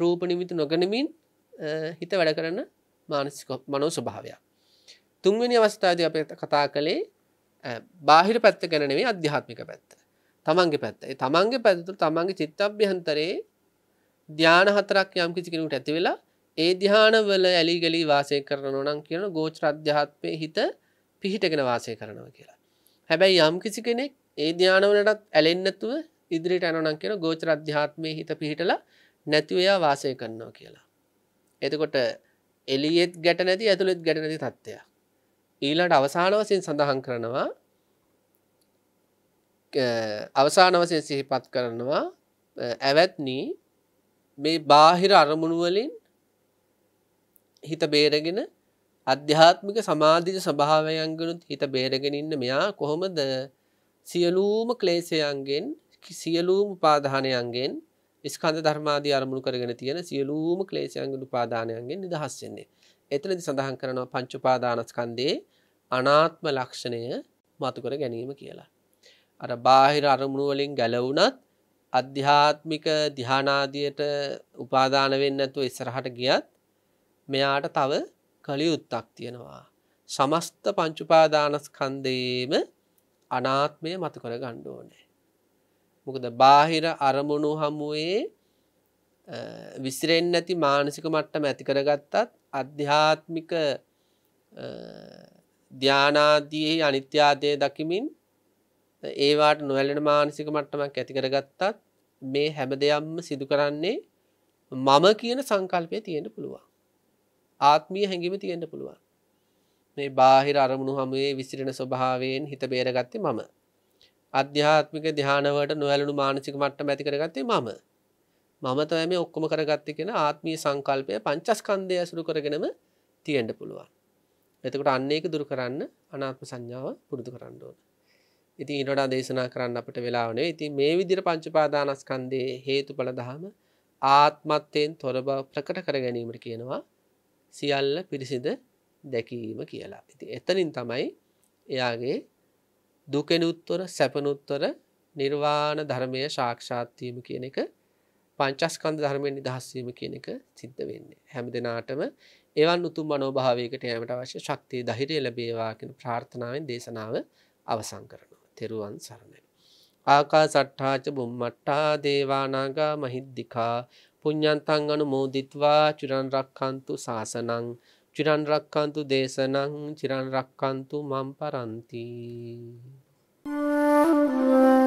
රූප නිමිති නොගනමින් හිත වැඩ කරන මානසිකො මනෝ ස්වභාවයක්. තුන්වෙනි අවස්ථාද අප කතා කළේ බාහිර පැත්ත ගැනනේ අධ්‍යාත්මික පැත්ත තමන්ගේ පැත්ත තමන්ගේ පැත්තුර තමන්ගේ චිත්තභ්‍යහන්තරේ ධ්‍යාන හතරක් යම් කිසි කෙනට ඇතිවෙලා ඒ දිහානවල ඇලි ගලි වාසය කරන නම් කියන ගෝච අධ්‍යාත්මය හිත පිහිටගෙන වාසය කරනවා කියලා. හැබැයි යම් කිසි කෙනෙක් ඒ ධ්‍යානවලටත් ඇලෙන්නතුව ඉදිරිට ඇනනම් කියන ගෝච අධ්‍යාත්මය හිත පිහිටලා නැතිවයා වාසය කරනවා කියලා. එතකොට එලියෙත් ගැට නැති ඇතුළෙත් ගැට නැති තත්ත්වයක්. ඊළට අවසාන වසයෙන් සඳහන් කරනවා අවසාන වසයෙන් සිහිපත් කරනවා ඇවැත්නී මේ බාහිර අරමුණුවලින් හිත බේරගෙන අධ්‍යාත්මික සමාධික ස්වභාවයන්ගනුත් හිත බේරගෙන ඉන්න මෙයා කොහොමද සියලූම ක්ලේශයන්ගෙන් සියලූම උපාදානයන්ගෙන් ස්කන්ධ ධර්මාදී අරමුණු කරගෙන තියෙන සියලූම ක්ලේශයන්ගෙන් උපාදානයන්ගෙන් නිදහස් වෙන්නේ. එතනදි සඳහන් කරනවා පංච උපාදානස්කන්ධේ අනාත්ම ලක්ෂණය මතුකර ගැනීම කියලා. අර බාහිර අරමුණුවලින් ගැලවුනත් අධ්‍යාත්මික දිහානාදියට උපාදාන වෙන්න ඇතුව ඉස්සරහට ගියත් මෙයාට තව කළියුත්තක් තියෙනවා. සමස්ත පංචුපාදානස්කන්දේම අනාත්මය මතකර ගණ්ඩෝනෑ. මොකද බාහිර අරමුණු හමුවේ විසිරෙන් නැති මානසික මට්ටම ඇති කරගත්තත් අධ්‍යාත්මික ධානාදීෙහි අනිත්‍යාදය දකිමින් ඒවාට නොහැලෙන මානසික මට්ටමක් ඇති කරගත්තත් මේ හැම දෙයක්ම සිදු කරන්නේ මම කියන සංකල්පය තියෙන පුළුවන්. ආත්මීය හැඟීම තියෙන්න පුළුවන්. මේ බාහිර අරමුණු හමුවේ විසිරෙන ස්වභාවයෙන් හිත බේරගත්තේ මම. අධ්‍යාත්මික ධානවලට නොඇලුණු මානසික මට්ටම ඇති කරගත්තේ මම. මම තමයි මේ ඔක්කොම කරගත්තේ කියන ආත්මීය සංකල්පය පංචස්කන්ධය අසුරු කරගෙනම තියෙන්න පුළුවන්. එතකොට අන්න ඒක දුරු කරන්න අනාත්ම සංඥාව පුරුදු කරන්න ඕන. ඉතින් ඊටවඩා දේශනා කරන්න අපට වෙලාව නෙවෙයි. ඉතින් මේ විදිහට පංචපාදානස්කන්ධයේ හේතුඵල දහම ආත්මත්වයෙන් තොර බව ප්‍රකට කර ගැනීමට කියනවා සියල්ල පිරිසිද දැකීම කියලා. ඉතින් එතනින් තමයි එයාගේ දුකෙනුත්තර සැපනුත්තර නිර්වාණ ධර්මය සාක්ෂාත් වීම කියන එක පංචස්කන්ධ ධර්මයෙන් නිදහස් වීම කියන එක සිද්ධ වෙන්නේ. හැම දිනාටම එවන් උතුම් මනෝභාවයකට යෑමට අවශ්‍ය ශක්තිය දහිරය ලැබේවාකෙන ප්‍රාර්ථනාවෙන් දේශනාව අවසං කරනවා. තෙරුවන් සරණයි. ආකා සට්ඨාච බුම්මට්ටා දේවානාගා මහිද්දිකා පුඤ්ඤන්තං අනුමෝදිත්වා චිරන් රක්ඛන්තු සාසනං චිරන් රක්ඛන්තු දේශනං චිරන් රක්ඛන්තු මම් පරන්ති. Thank you.